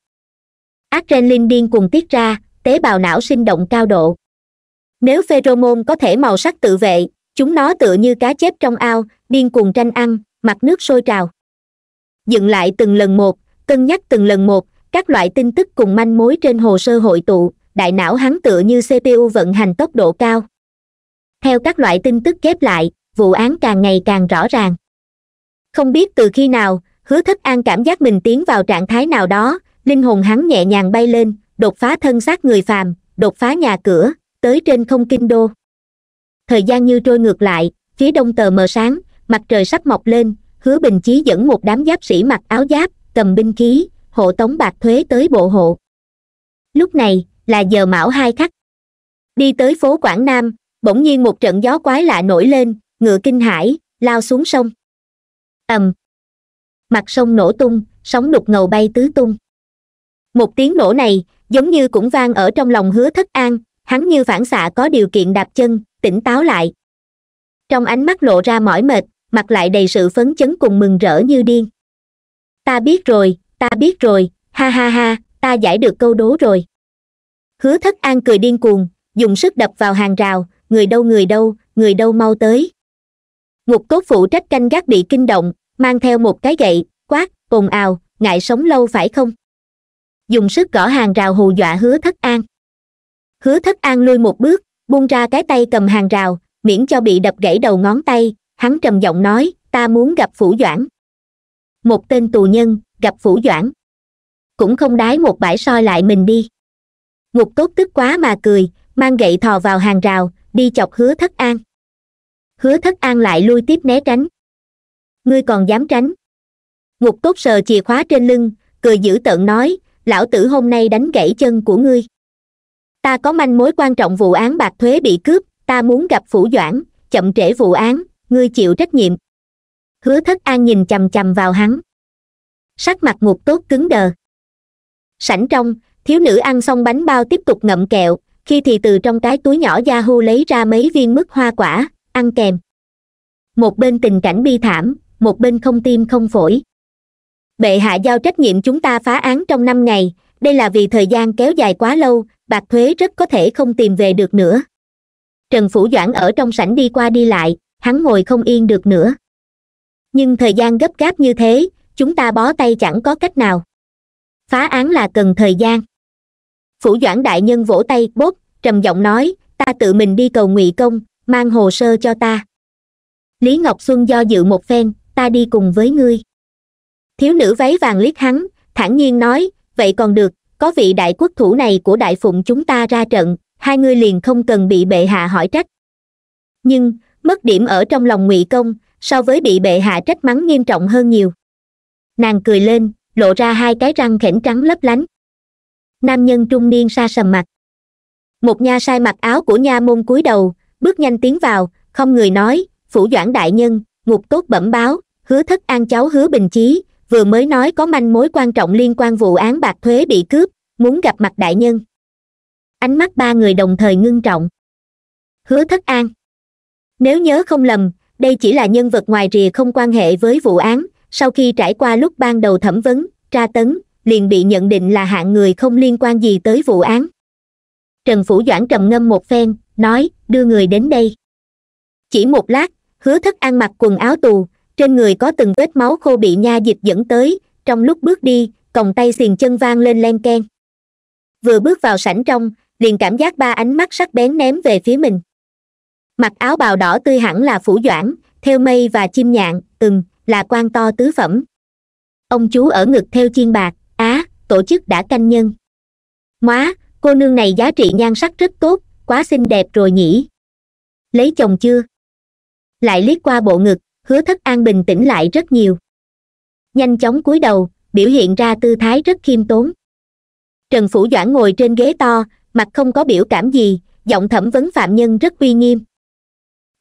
adrenaline điên cùng tiết ra tế bào não sinh động cao độ nếu pheromone có thể màu sắc tự vệ chúng nó tựa như cá chép trong ao điên cuồng tranh ăn mặt nước sôi trào dựng lại từng lần một cân nhắc từng lần một các loại tin tức cùng manh mối trên hồ sơ hội tụ đại não hắn tựa như cpu vận hành tốc độ cao theo các loại tin tức ghép lại vụ án càng ngày càng rõ ràng không biết từ khi nào hứa thất an cảm giác mình tiến vào trạng thái nào đó linh hồn hắn nhẹ nhàng bay lên đột phá thân xác người phàm đột phá nhà cửa tới trên không kinh đô thời gian như trôi ngược lại phía đông tờ mờ sáng mặt trời sắp mọc lên hứa bình chí dẫn một đám giáp sĩ mặc áo giáp cầm binh khí hộ tống bạc thuế tới bộ hộ lúc này là giờ mão hai khắc đi tới phố quảng nam bỗng nhiên một trận gió quái lạ nổi lên ngựa kinh hãi lao xuống sông ầm mặt sông nổ tung sóng đục ngầu bay tứ tung một tiếng nổ này giống như cũng vang ở trong lòng hứa thất an hắn như phản xạ có điều kiện đạp chân tỉnh táo lại trong ánh mắt lộ ra mỏi mệt mặt lại đầy sự phấn chấn cùng mừng rỡ như điên ta biết rồi ta biết rồi ha ha ha ta giải được câu đố rồi hứa thất an cười điên cuồng dùng sức đập vào hàng rào người đâu người đâu người đâu mau tới ngục cốt phụ trách canh gác bị kinh động mang theo một cái gậy quát ồn ào ngại sống lâu phải không dùng sức gõ hàng rào hù dọa hứa thất an hứa thất an lui một bước buông ra cái tay cầm hàng rào miễn cho bị đập gãy đầu ngón tay hắn trầm giọng nói ta muốn gặp phủ doãn một tên tù nhân gặp phủ doãn cũng không đái một bãi soi lại mình đi ngục tốt tức quá mà cười mang gậy thò vào hàng rào đi chọc hứa thất an hứa thất an lại lui tiếp né tránh ngươi còn dám tránh ngục tốt sờ chìa khóa trên lưng cười dữ tợn nói lão tử hôm nay đánh gãy chân của ngươi ta có manh mối quan trọng vụ án bạc thuế bị cướp ta muốn gặp phủ doãn chậm trễ vụ án ngươi chịu trách nhiệm hứa thất an nhìn chằm chằm vào hắn sắc mặt ngục tốt cứng đờ sảnh trong thiếu nữ ăn xong bánh bao tiếp tục ngậm kẹo khi thì từ trong cái túi nhỏ da hu lấy ra mấy viên mứt hoa quả ăn kèm một bên tình cảnh bi thảm một bên không tim không phổi bệ hạ giao trách nhiệm chúng ta phá án trong năm ngày đây là vì thời gian kéo dài quá lâu bạc thuế rất có thể không tìm về được nữa trần phủ doãn ở trong sảnh đi qua đi lại hắn ngồi không yên được nữa nhưng thời gian gấp gáp như thế chúng ta bó tay chẳng có cách nào phá án là cần thời gian phủ doãn đại nhân vỗ tay bốt trầm giọng nói ta tự mình đi cầu ngụy công mang hồ sơ cho ta lý ngọc xuân do dự một phen ta đi cùng với ngươi thiếu nữ váy vàng liếc hắn thản nhiên nói vậy còn được có vị đại quốc thủ này của đại phụng chúng ta ra trận hai ngươi liền không cần bị bệ hạ hỏi trách nhưng mất điểm ở trong lòng ngụy công so với bị bệ hạ trách mắng nghiêm trọng hơn nhiều nàng cười lên lộ ra hai cái răng khểnh trắng lấp lánh nam nhân trung niên sa sầm mặt một nha sai mặc áo của nha môn cúi đầu bước nhanh tiến vào không người nói phủ doãn đại nhân ngục tốt bẩm báo hứa thất an cháu hứa bình chí vừa mới nói có manh mối quan trọng liên quan vụ án bạc thuế bị cướp muốn gặp mặt đại nhân ánh mắt ba người đồng thời ngưng trọng hứa thất an nếu nhớ không lầm đây chỉ là nhân vật ngoài rìa không quan hệ với vụ án sau khi trải qua lúc ban đầu thẩm vấn tra tấn liền bị nhận định là hạng người không liên quan gì tới vụ án trần phủ doãn trầm ngâm một phen nói đưa người đến đây chỉ một lát hứa thất an mặc quần áo tù trên người có từng vết máu khô bị nha dịch dẫn tới trong lúc bước đi còng tay xiềng chân vang lên len k e n vừa bước vào sảnh trong liền cảm giác ba ánh mắt sắc bén ném về phía mình mặc áo bào đỏ tươi hẳn là phủ doãn theo mây và chim nhạn từng là quan to tứ phẩm ông chú ở ngực theo chiên bạc á tổ chức đã canh nhân móa cô nương này giá trị nhan sắc rất tốt quá xinh đẹp rồi nhỉ lấy chồng chưa lại liếc qua bộ ngực hứa thất an bình tĩnh lại rất nhiều nhanh chóng cúi đầu biểu hiện ra tư thái rất khiêm tốn trần phủ doãn ngồi trên ghế to mặt không có biểu cảm gì giọng thẩm vấn phạm nhân rất uy nghiêm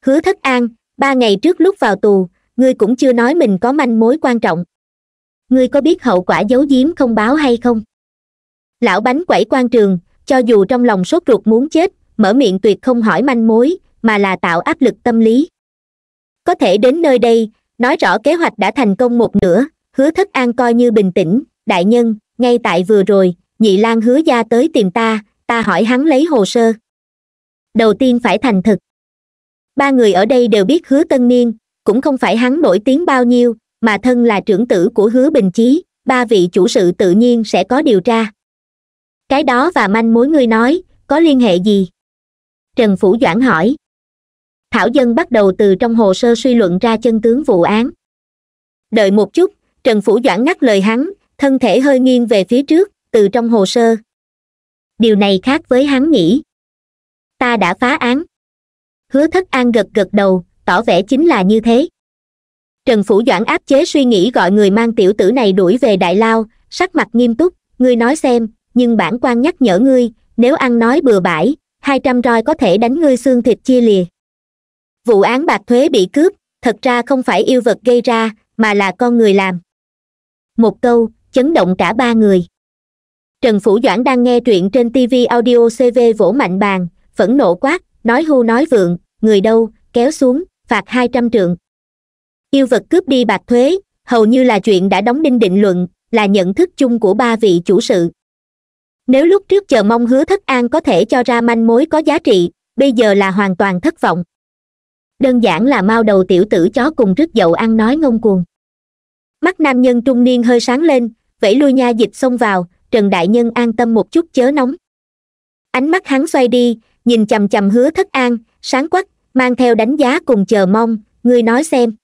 hứa thất an ba ngày trước lúc vào tù ngươi cũng chưa nói mình có manh mối quan trọng ngươi có biết hậu quả giấu giếm không báo hay không lão bánh quẩy quan trường cho dù trong lòng sốt ruột muốn chết mở miệng tuyệt không hỏi manh mối mà là tạo áp lực tâm lý có thể đến nơi đây nói rõ kế hoạch đã thành công một nửa hứa thất an coi như bình tĩnh đại nhân ngay tại vừa rồi nhị lan hứa gia tới tìm ta ta hỏi hắn lấy hồ sơ đầu tiên phải thành thực ba người ở đây đều biết hứa tân niên cũng không phải hắn nổi tiếng bao nhiêu mà thân là trưởng tử của hứa bình chí ba vị chủ sự tự nhiên sẽ có điều tra cái đó và manh mối ngươi nói có liên hệ gì trần phủ doãn hỏi thảo dân bắt đầu từ trong hồ sơ suy luận ra chân tướng vụ án đợi một chút trần phủ doãn ngắt lời hắn thân thể hơi nghiêng về phía trước từ trong hồ sơ điều này khác với hắn nghĩ ta đã phá án hứa thất an gật gật đầu tỏ vẻ chính là như thế trần phủ doãn áp chế suy nghĩ gọi người mang tiểu tử này đuổi về đại lao sắc mặt nghiêm túc ngươi nói xem nhưng bản quan nhắc nhở ngươi nếu ăn nói bừa bãi hai trăm roi có thể đánh ngươi xương thịt chia lìa vụ án bạc thuế bị cướp thật ra không phải yêu vật gây ra mà là con người làm một câu chấn động cả ba người trần phủ doãn đang nghe truyện trên tv audio cv vỗ mạnh bàn phẫn nộ quát nói hưu nói vượng người đâu kéo xuống phạt hai trăm trượng yêu vật cướp đi bạc thuế hầu như là chuyện đã đóng đinh định luận là nhận thức chung của ba vị chủ sự nếu lúc trước chờ mong hứa thất an có thể cho ra manh mối có giá trị bây giờ là hoàn toàn thất vọng đơn giản là mau đầu tiểu tử chó cùng rứt dậu ăn nói ngông cuồng mắt nam nhân trung niên hơi sáng lên vẫy lui nha dịch xông vào trần đại nhân an tâm một chút chớ nóng ánh mắt hắn xoay đi nhìn chằm chằm hứa thất an sáng quắc mang theo đánh giá cùng chờ mong ngươi nói xem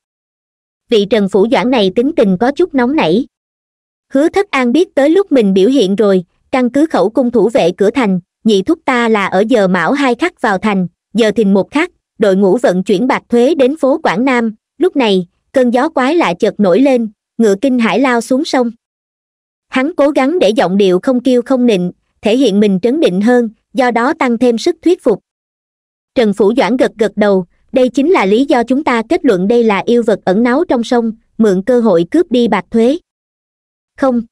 vị trần phủ doãn này tính tình có chút nóng nảy hứa thất an biết tới lúc mình biểu hiện rồi căn cứ khẩu cung thủ vệ cửa thành nhị thúc ta là ở giờ mão hai khắc vào thành giờ thìn một khắc đội ngũ vận chuyển bạc thuế đến phố quảng nam lúc này cơn gió quái lại chợt nổi lên ngựa kinh hải lao xuống sông hắn cố gắng để giọng điệu không kêu không nịnh thể hiện mình trấn định hơn do đó tăng thêm sức thuyết phục trần phủ doãn gật gật đầu đây chính là lý do chúng ta kết luận đây là yêu vật ẩn náu trong sông mượn cơ hội cướp đi bạc thuế không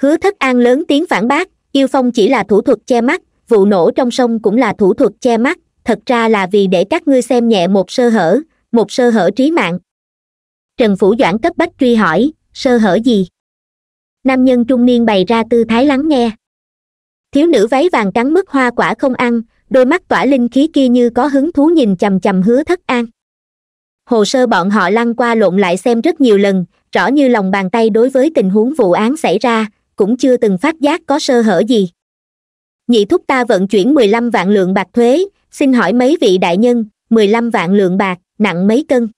hứa thất an lớn tiếng phản bác yêu phong chỉ là thủ thuật che mắt vụ nổ trong sông cũng là thủ thuật che mắt thật ra là vì để các ngươi xem nhẹ một sơ hở một sơ hở trí mạng trần phủ doãn cấp bách truy hỏi sơ hở gì nam nhân trung niên bày ra tư thái lắng nghe thiếu nữ váy vàng trắng mất hoa quả không ăn đôi mắt tỏa linh khí kia như có hứng thú nhìn chằm chằm hứa thất an hồ sơ bọn họ lăn qua lộn lại xem rất nhiều lần rõ như lòng bàn tay đối với tình huống vụ án xảy ra cũng chưa từng phát giác có sơ hở gì nhị thúc ta vận chuyển mười lăm vạn lượng bạc thuế xin hỏi mấy vị đại nhân mười lăm vạn lượng bạc nặng mấy cân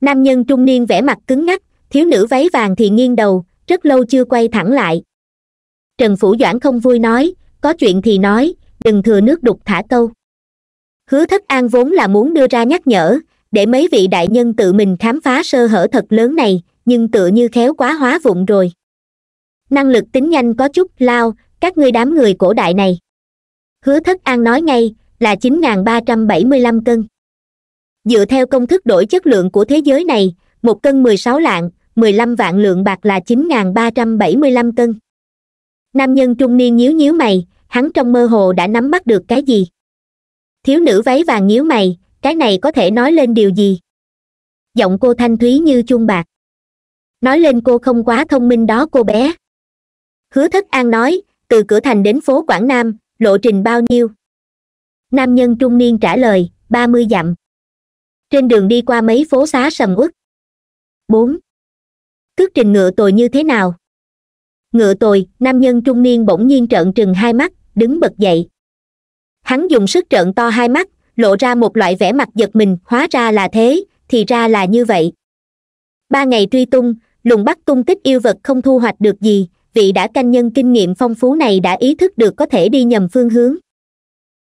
nam nhân trung niên vẻ mặt cứng ngắc thiếu nữ váy vàng thì nghiêng đầu rất lâu chưa quay thẳng lại trần phủ doãn không vui nói có chuyện thì nói đừng thừa nước đục thả câu hứa thất an vốn là muốn đưa ra nhắc nhở để mấy vị đại nhân tự mình khám phá sơ hở thật lớn này nhưng tựa như khéo quá hóa vụng rồi năng lực tính nhanh có chút lao các ngươi đám người cổ đại này hứa thất an nói ngay là 9.375 cân dựa theo công thức đổi chất lượng của thế giới này một cân 16 lạng 15 vạn lượng bạc là 9.375 cân nam nhân trung niên nhíu nhíu mày hắn trong mơ hồ đã nắm bắt được cái gì thiếu nữ váy vàng nhíu mày cái này có thể nói lên điều gì giọng cô thanh thúy như chuông bạc nói lên cô không quá thông minh đó cô bé hứa thất an nói từ cửa thành đến phố quảng nam lộ trình bao nhiêu nam nhân trung niên trả lời ba mươi dặm trên đường đi qua mấy phố xá sầm uất bốn cước trình ngựa tồi như thế nào ngựa tồi nam nhân trung niên bỗng nhiên trợn trừng hai mắt đứng bật dậy hắn dùng sức trợn to hai mắt lộ ra một loại vẻ mặt giật mình hóa ra là thế thì ra là như vậy ba ngày truy tung lùng bắt tung tích yêu vật không thu hoạch được gì vị đã canh nhân kinh nghiệm phong phú này đã ý thức được có thể đi nhầm phương hướng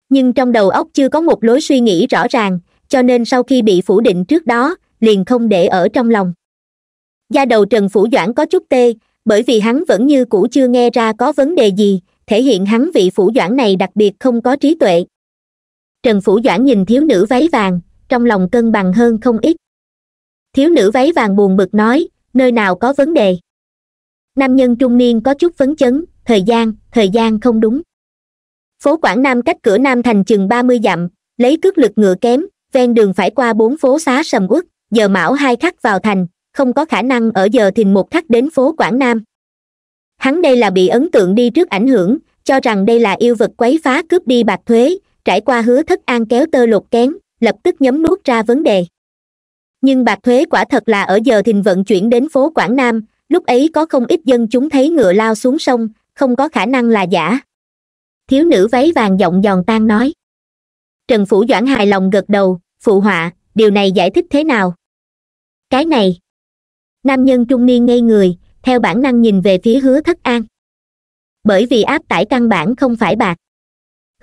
nhưng trong đầu óc chưa có một lối suy nghĩ rõ ràng cho nên sau khi bị phủ định trước đó liền không để ở trong lòng da đầu trần phủ doãn có chút tê bởi vì hắn vẫn như cũ chưa nghe ra có vấn đề gì thể hiện hắn vị phủ doãn này đặc biệt không có trí tuệ trần phủ doãn nhìn thiếu nữ váy vàng trong lòng cân bằng hơn không ít thiếu nữ váy vàng buồn bực nói nơi nào có vấn đề nam nhân trung niên có chút phấn chấn thời gian thời gian không đúng phố quảng nam cách cửa nam thành chừng ba mươi dặm lấy cước lực ngựa kém ven đường phải qua bốn phố xá sầm uất giờ mão hai khắc vào thành không có khả năng ở giờ thìn một khắc đến phố quảng nam hắn đây là bị ấn tượng đi trước ảnh hưởng cho rằng đây là yêu vật quấy phá cướp đi bạc thuế trải qua hứa thất an kéo tơ lột kén lập tức nhấm nuốt ra vấn đề nhưng bạc thuế quả thật là ở giờ thìn vận chuyển đến phố quảng nam lúc ấy có không ít dân chúng thấy ngựa lao xuống sông không có khả năng là giả thiếu nữ váy vàng giọng giòn tan nói trần phủ doãn hài lòng gật đầu phụ họa điều này giải thích thế nào cái này nam nhân trung niên ngây người theo bản năng nhìn về phía hứa thất an bởi vì áp tải căn bản không phải bạc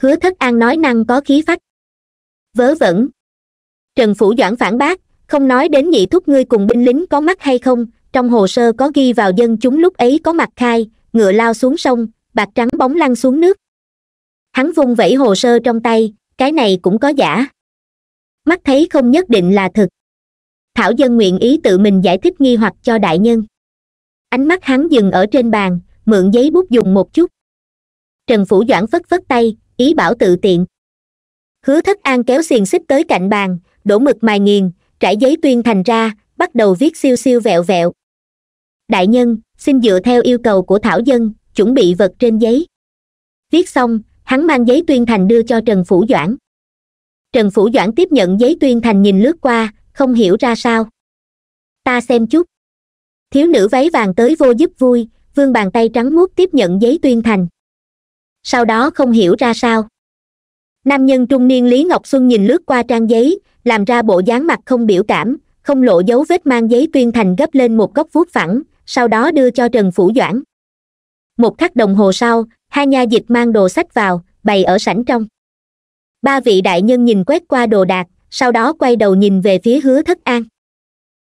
hứa thất an nói năng có khí phách vớ vẩn trần phủ doãn phản bác không nói đến nhị thúc ngươi cùng binh lính có mắt hay không trong hồ sơ có ghi vào dân chúng lúc ấy có mặt khai ngựa lao xuống sông bạc trắng bóng lăn xuống nước hắn vung vẩy hồ sơ trong tay cái này cũng có giả mắt thấy không nhất định là thật. thảo dân nguyện ý tự mình giải thích nghi hoặc cho đại nhân ánh mắt hắn dừng ở trên bàn mượn giấy bút dùng một chút trần phủ doãn phất phất tay ý bảo tự tiện hứa thất an kéo xiềng xích tới cạnh bàn đổ mực mài nghiền trải giấy tuyên thành ra bắt đầu viết siêu siêu vẹo vẹo đại nhân xin dựa theo yêu cầu của thảo dân chuẩn bị vật trên giấy viết xong hắn mang giấy tuyên thành đưa cho trần phủ doãn trần phủ doãn tiếp nhận giấy tuyên thành nhìn lướt qua không hiểu ra sao ta xem chút thiếu nữ váy vàng tới vô giúp vui vương bàn tay trắng muốt tiếp nhận giấy tuyên thành sau đó không hiểu ra sao nam nhân trung niên lý ngọc xuân nhìn lướt qua trang giấy làm ra bộ dáng mặt không biểu cảm không lộ dấu vết mang giấy tuyên thành gấp lên một góc vuốt phẳng sau đó đưa cho trần phủ doãn một khắc đồng hồ sau hai nha dịch mang đồ sách vào bày ở sảnh trong ba vị đại nhân nhìn quét qua đồ đạc sau đó quay đầu nhìn về phía hứa thất an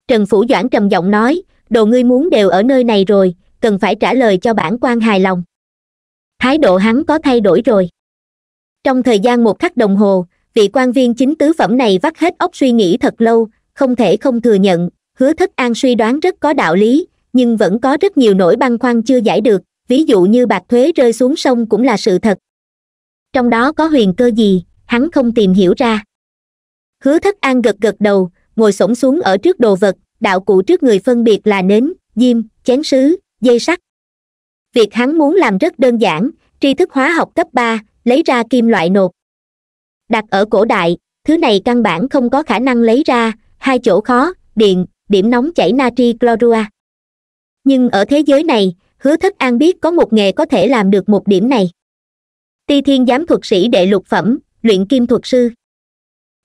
trần phủ doãn trầm giọng nói đồ ngươi muốn đều ở nơi này rồi cần phải trả lời cho bản quan hài lòng thái độ hắn có thay đổi rồi trong thời gian một khắc đồng hồ vị quan viên chính tứ phẩm này vắt hết óc suy nghĩ thật lâu không thể không thừa nhận hứa thất an suy đoán rất có đạo lý nhưng vẫn có rất nhiều nỗi băn khoăn chưa giải được ví dụ như bạc thuế rơi xuống sông cũng là sự thật trong đó có huyền cơ gì hắn không tìm hiểu ra hứa thất an gật gật đầu ngồi s xuống ở trước đồ vật đạo cụ trước người phân biệt là nến diêm chén sứ dây sắt việc hắn muốn làm rất đơn giản tri thức hóa học cấp ba lấy ra kim loại nột đặt ở cổ đại thứ này căn bản không có khả năng lấy ra hai chỗ khó điện điểm nóng chảy natri clorua. nhưng ở thế giới này hứa thất an biết có một nghề có thể làm được một điểm này ti thiên giám thuật sĩ đệ lục phẩm luyện kim thuật sư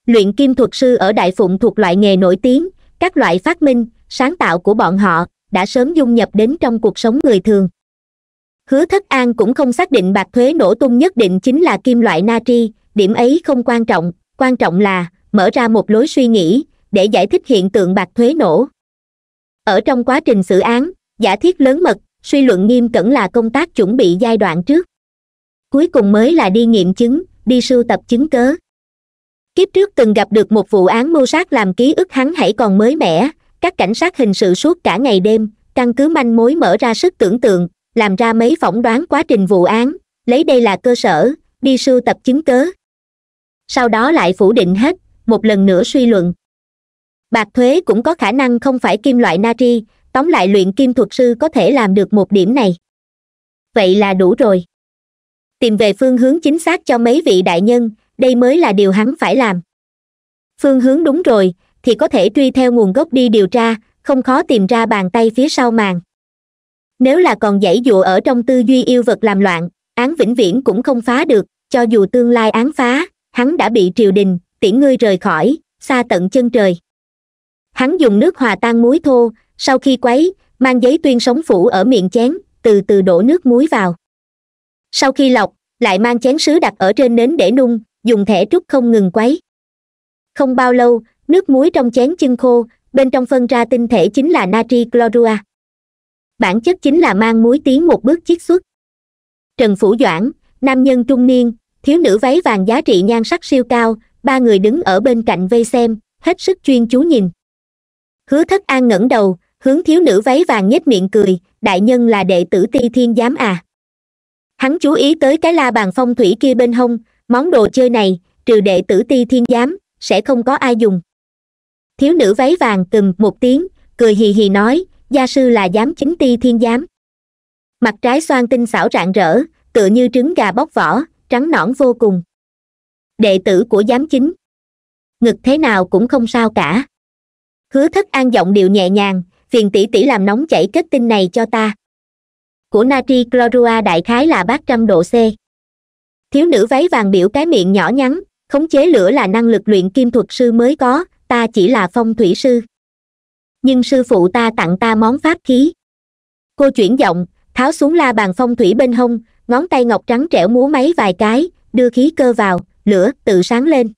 luyện kim thuật sư ở đại phụng thuộc loại nghề nổi tiếng các loại phát minh sáng tạo của bọn họ đã sớm dung nhập đến trong cuộc sống người thường hứa thất an cũng không xác định bạc thuế nổ tung nhất định chính là kim loại natri điểm ấy không quan trọng quan trọng là mở ra một lối suy nghĩ để giải thích hiện tượng bạc thuế nổ ở trong quá trình xử án giả thiết lớn mật suy luận nghiêm cẩn là công tác chuẩn bị giai đoạn trước cuối cùng mới là đi nghiệm chứng đi sưu tập chứng cớ kiếp trước từng gặp được một vụ án mưu sát làm ký ức hắn hãy còn mới mẻ các cảnh sát hình sự suốt cả ngày đêm căn cứ manh mối mở ra sức tưởng tượng làm ra mấy phỏng đoán quá trình vụ án lấy đây là cơ sở đi sưu tập chứng cớ sau đó lại phủ định hết một lần nữa suy luận bạc thuế cũng có khả năng không phải kim loại natri tóm lại luyện kim thuật sư có thể làm được một điểm này vậy là đủ rồi tìm về phương hướng chính xác cho mấy vị đại nhân đây mới là điều hắn phải làm phương hướng đúng rồi thì có thể truy theo nguồn gốc đi điều tra không khó tìm ra bàn tay phía sau màn nếu là còn dãy dụa ở trong tư duy yêu vật làm loạn án vĩnh viễn cũng không phá được cho dù tương lai án phá hắn đã bị triều đình tiễn ngươi rời khỏi xa tận chân trời hắn dùng nước hòa tan muối thô sau khi quấy mang giấy tuyên sống phủ ở miệng chén từ từ đổ nước muối vào sau khi lọc lại mang chén sứ đặt ở trên nến để nung dùng thẻ trúc không ngừng quấy không bao lâu nước muối trong chén chưng khô bên trong phân ra tinh thể chính là natri chlorua bản chất chính là mang muối tiến một bước chiết xuất trần phủ doãn nam nhân trung niên thiếu nữ váy vàng giá trị nhan sắc siêu cao ba người đứng ở bên cạnh vây xem hết sức chuyên chú nhìn hứa thất an ngẩng đầu hướng thiếu nữ váy vàng nhếch miệng cười đại nhân là đệ tử ti thiên giám à hắn chú ý tới cái la bàn phong thủy kia bên hông món đồ chơi này trừ đệ tử ti thiên giám sẽ không có ai dùng thiếu nữ váy vàng từng một tiếng cười hì hì nói gia sư là giám chính ti thiên giám mặt trái xoan tinh xảo rạng rỡ tựa như trứng gà bóc vỏ trắng nõn vô cùng đệ tử của giám chính ngực thế nào cũng không sao cả hứa thất an giọng điệu nhẹ nhàng phiền tỷ tỷ làm nóng chảy kết tinh này cho ta của natri chlorua đại khái là bát trăm độ c thiếu nữ váy vàng biểu cái miệng nhỏ nhắn khống chế lửa là năng lực luyện kim thuật sư mới có ta chỉ là phong thủy sư nhưng sư phụ ta tặng ta món pháp khí cô chuyển giọng tháo xuống la bàn phong thủy bên hông ngón tay ngọc trắng trẻo múa máy vài cái đưa khí cơ vào lửa tự sáng lên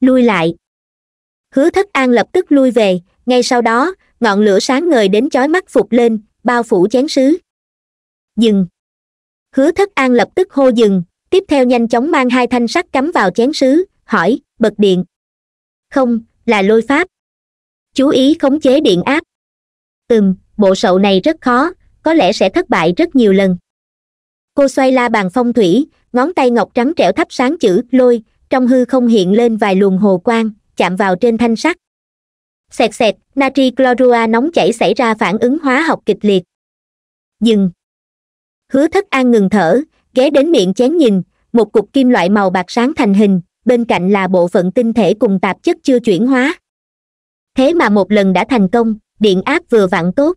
lui lại hứa thất an lập tức lui về ngay sau đó ngọn lửa sáng ngời đến chói mắt phục lên bao phủ chén sứ dừng hứa thất an lập tức hô dừng tiếp theo nhanh chóng mang hai thanh sắt cắm vào chén sứ hỏi bật điện không là lôi pháp chú ý khống chế điện áp ừm bộ sậu này rất khó có lẽ sẽ thất bại rất nhiều lần cô xoay la bàn phong thủy ngón tay ngọc trắng trẻo thắp sáng chữ lôi trong hư không hiện lên vài luồng hồ quang chạm vào trên thanh sắt xẹt xẹt natri chlorua nóng chảy xảy ra phản ứng hóa học kịch liệt dừng hứa thất an ngừng thở ghé đến miệng chén nhìn một cục kim loại màu bạc sáng thành hình bên cạnh là bộ phận tinh thể cùng tạp chất chưa chuyển hóa thế mà một lần đã thành công điện áp vừa vặn tốt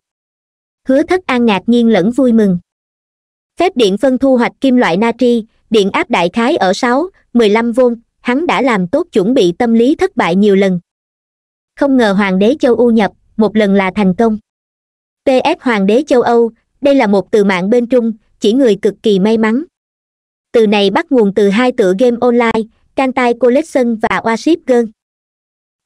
hứa thất an ngạc nhiên lẫn vui mừng phép điện phân thu hoạch kim loại natri điện áp đại khái ở sáu mười lăm v hắn đã làm tốt chuẩn bị tâm lý thất bại nhiều lần không ngờ hoàng đế châu u nhập một lần là thành công ps hoàng đế châu âu đây là một từ mạng bên trung chỉ người cực kỳ may mắn từ này bắt nguồn từ hai tựa game online can tai Collection và Oaship Girl.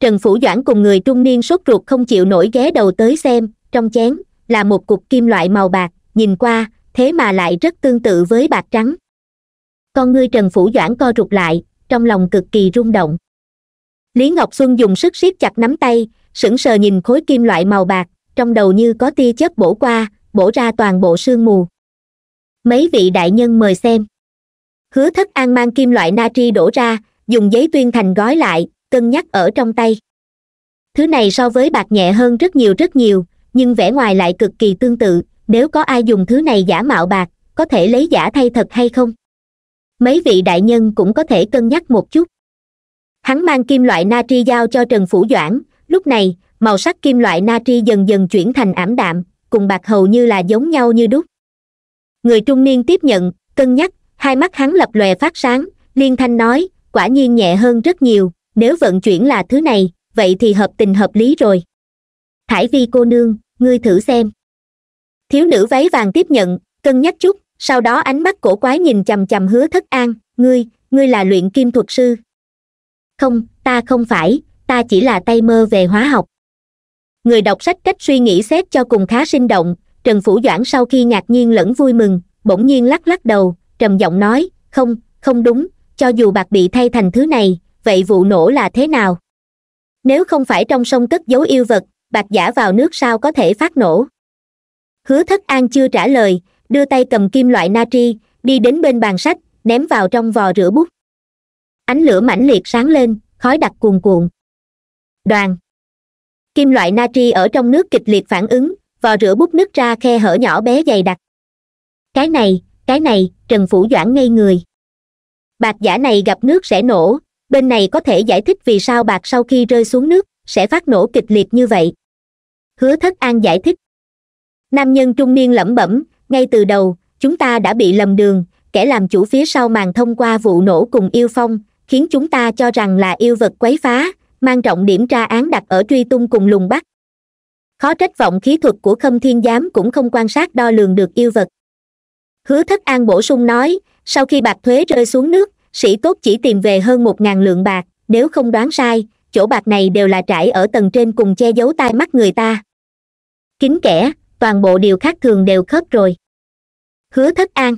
Trần Phủ Doãn cùng người trung niên sốt ruột không chịu nổi ghé đầu tới xem, trong chén, là một cục kim loại màu bạc, nhìn qua, thế mà lại rất tương tự với bạc trắng. Con ngươi Trần Phủ Doãn co rụt lại, trong lòng cực kỳ rung động lý ngọc xuân dùng sức siết chặt nắm tay sững sờ nhìn khối kim loại màu bạc trong đầu như có tia chớp bổ qua bổ ra toàn bộ sương mù mấy vị đại nhân mời xem hứa thất an mang kim loại natri đổ ra dùng giấy tuyên thành gói lại cân nhắc ở trong tay thứ này so với bạc nhẹ hơn rất nhiều rất nhiều nhưng vẻ ngoài lại cực kỳ tương tự nếu có ai dùng thứ này giả mạo bạc có thể lấy giả thay thật hay không mấy vị đại nhân cũng có thể cân nhắc một chút hắn mang kim loại natri giao cho trần phủ doãn lúc này màu sắc kim loại natri dần dần chuyển thành ảm đạm cùng bạc hầu như là giống nhau như đúc người trung niên tiếp nhận cân nhắc hai mắt hắn lập lòe phát sáng liên thanh nói quả nhiên nhẹ hơn rất nhiều nếu vận chuyển là thứ này vậy thì hợp tình hợp lý rồi thải vi cô nương ngươi thử xem thiếu nữ váy vàng tiếp nhận cân nhắc chút sau đó ánh mắt cổ quái nhìn chằm chằm hứa thất an ngươi ngươi là luyện kim thuật sư không ta không phải ta chỉ là tay mơ về hóa học người đọc sách cách suy nghĩ xét cho cùng khá sinh động trần phủ doãn sau khi ngạc nhiên lẫn vui mừng bỗng nhiên lắc lắc đầu trầm giọng nói không không đúng cho dù bạc bị thay thành thứ này vậy vụ nổ là thế nào nếu không phải trong sông cất giấu yêu vật bạc giả vào nước sao có thể phát nổ hứa thất an chưa trả lời đưa tay cầm kim loại natri đi đến bên bàn sách ném vào trong vò rửa bút ánh lửa mãnh liệt sáng lên khói đặc cuồn cuộn đoàn kim loại natri ở trong nước kịch liệt phản ứng vò rửa bút nứt ra khe hở nhỏ bé dày đặc cái này cái này trần phủ doãn ngây người bạc giả này gặp nước sẽ nổ bên này có thể giải thích vì sao bạc sau khi rơi xuống nước sẽ phát nổ kịch liệt như vậy hứa thất an giải thích nam nhân trung niên lẩm bẩm ngay từ đầu chúng ta đã bị lầm đường kẻ làm chủ phía sau màn thông qua vụ nổ cùng yêu phong khiến chúng ta cho rằng là yêu vật quấy phá mang trọng điểm tra án đặt ở truy tung cùng lùng bắt khó trách vọng khí thuật của khâm thiên giám cũng không quan sát đo lường được yêu vật hứa thất an bổ sung nói sau khi bạc thuế rơi xuống nước sĩ tốt chỉ tìm về hơn một ngàn lượng bạc nếu không đoán sai chỗ bạc này đều là trải ở tầng trên cùng che giấu tai mắt người ta kính kẻ toàn bộ điều khác thường đều khớp rồi hứa thất an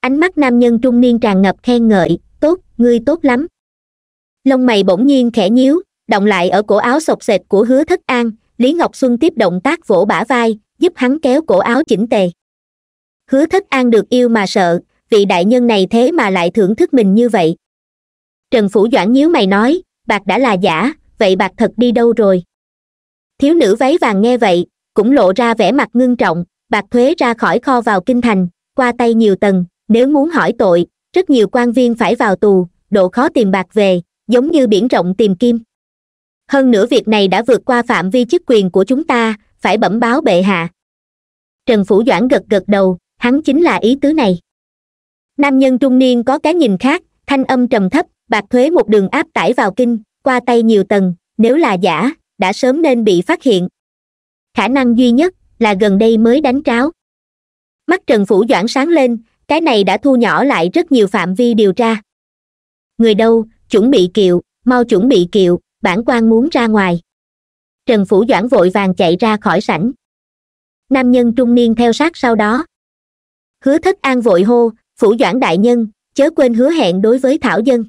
ánh mắt nam nhân trung niên tràn ngập khen ngợi tốt ngươi tốt lắm lông mày bỗng nhiên khẽ nhíu động lại ở cổ áo sộc sệt của hứa thất an lý ngọc xuân tiếp động tác vỗ bả vai giúp hắn kéo cổ áo chỉnh tề hứa thất an được yêu mà sợ vị đại nhân này thế mà lại thưởng thức mình như vậy trần phủ doãn nhíu mày nói bạc đã là giả vậy bạc thật đi đâu rồi thiếu nữ váy vàng nghe vậy cũng lộ ra vẻ mặt ngưng trọng bạc thuế ra khỏi kho vào kinh thành qua tay nhiều tầng nếu muốn hỏi tội rất nhiều quan viên phải vào tù độ khó tìm bạc về giống như biển rộng tìm kim hơn nữa việc này đã vượt qua phạm vi chức quyền của chúng ta phải bẩm báo bệ hạ trần phủ doãn gật gật đầu hắn chính là ý tứ này nam nhân trung niên có cái nhìn khác thanh âm trầm thấp bạc thuế một đường áp tải vào kinh qua tay nhiều tầng nếu là giả đã sớm nên bị phát hiện khả năng duy nhất là gần đây mới đánh tráo mắt trần phủ doãn sáng lên cái này đã thu nhỏ lại rất nhiều phạm vi điều tra người đâu chuẩn bị kiệu mau chuẩn bị kiệu bản quan muốn ra ngoài trần phủ doãn vội vàng chạy ra khỏi sảnh nam nhân trung niên theo sát sau đó hứa thất an vội hô phủ doãn đại nhân chớ quên hứa hẹn đối với thảo dân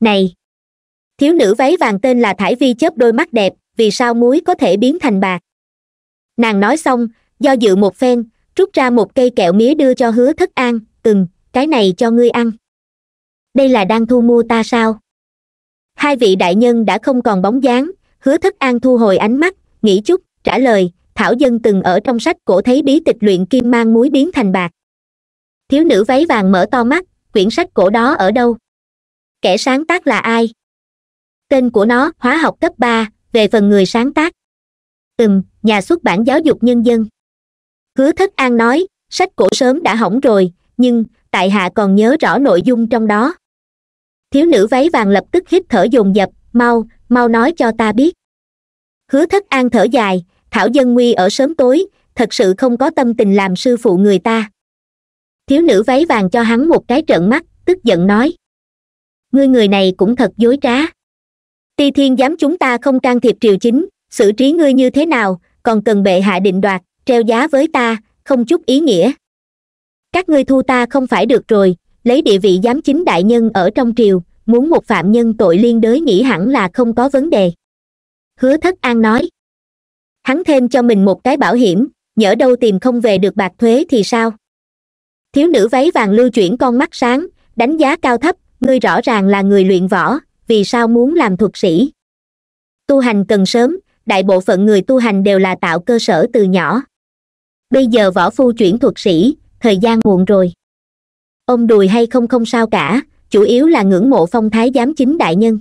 này thiếu nữ váy vàng tên là thải vi chớp đôi mắt đẹp vì sao muối có thể biến thành bạc nàng nói xong do dự một phen rút ra một cây kẹo mía đưa cho hứa thất an từng cái này cho ngươi ăn đây là đang thu mua ta sao hai vị đại nhân đã không còn bóng dáng hứa thất an thu hồi ánh mắt nghĩ chút trả lời thảo dân từng ở trong sách cổ thấy bí tịch luyện kim mang muối biến thành bạc thiếu nữ váy vàng mở to mắt quyển sách cổ đó ở đâu kẻ sáng tác là ai tên của nó hóa học cấp ba về phần người sáng tác ừm nhà xuất bản giáo dục nhân dân hứa thất an nói sách cổ sớm đã hỏng rồi nhưng tại hạ còn nhớ rõ nội dung trong đó thiếu nữ váy vàng lập tức hít thở dồn dập mau mau nói cho ta biết hứa thất an thở dài thảo dân nguy ở sớm tối thật sự không có tâm tình làm sư phụ người ta thiếu nữ váy vàng cho hắn một cái trợn mắt tức giận nói ngươi người này cũng thật dối trá ti thiên giám chúng ta không can thiệp triều chính xử trí ngươi như thế nào còn cần bệ hạ định đoạt treo giá với ta không chút ý nghĩa các ngươi thu ta không phải được rồi lấy địa vị giám chính đại nhân ở trong triều muốn một phạm nhân tội liên đới nghĩ hẳn là không có vấn đề hứa thất an nói hắn thêm cho mình một cái bảo hiểm nhỡ đâu tìm không về được bạc thuế thì sao thiếu nữ váy vàng lưu chuyển con mắt sáng đánh giá cao thấp ngươi rõ ràng là người luyện võ vì sao muốn làm thuật sĩ tu hành cần sớm đại bộ phận người tu hành đều là tạo cơ sở từ nhỏ bây giờ võ phu chuyển thuật sĩ thời gian muộn rồi ông đùi hay không không sao cả chủ yếu là ngưỡng mộ phong thái giám chính đại nhân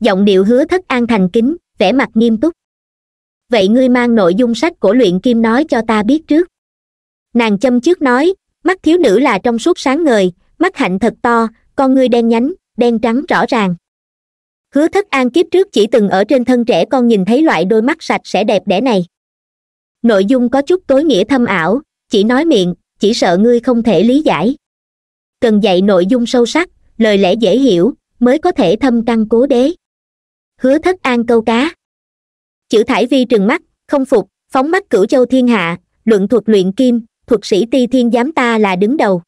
giọng điệu hứa thất an thành kính vẻ mặt nghiêm túc vậy ngươi mang nội dung sách của luyện kim nói cho ta biết trước nàng châm trước nói mắt thiếu nữ là trong suốt sáng ngời mắt hạnh thật to con ngươi đen nhánh đen trắng rõ ràng hứa thất an kiếp trước chỉ từng ở trên thân trẻ con nhìn thấy loại đôi mắt sạch sẽ đẹp đẽ này nội dung có chút tối nghĩa thâm ảo chỉ nói miệng chỉ sợ ngươi không thể lý giải cần dạy nội dung sâu sắc lời lẽ dễ hiểu mới có thể thâm căn cố đế hứa thất an câu cá chữ thải vi trừng mắt không phục phóng mắt cửu châu thiên hạ luận thuật luyện kim thuật sĩ ti thiên giám ta là đứng đầu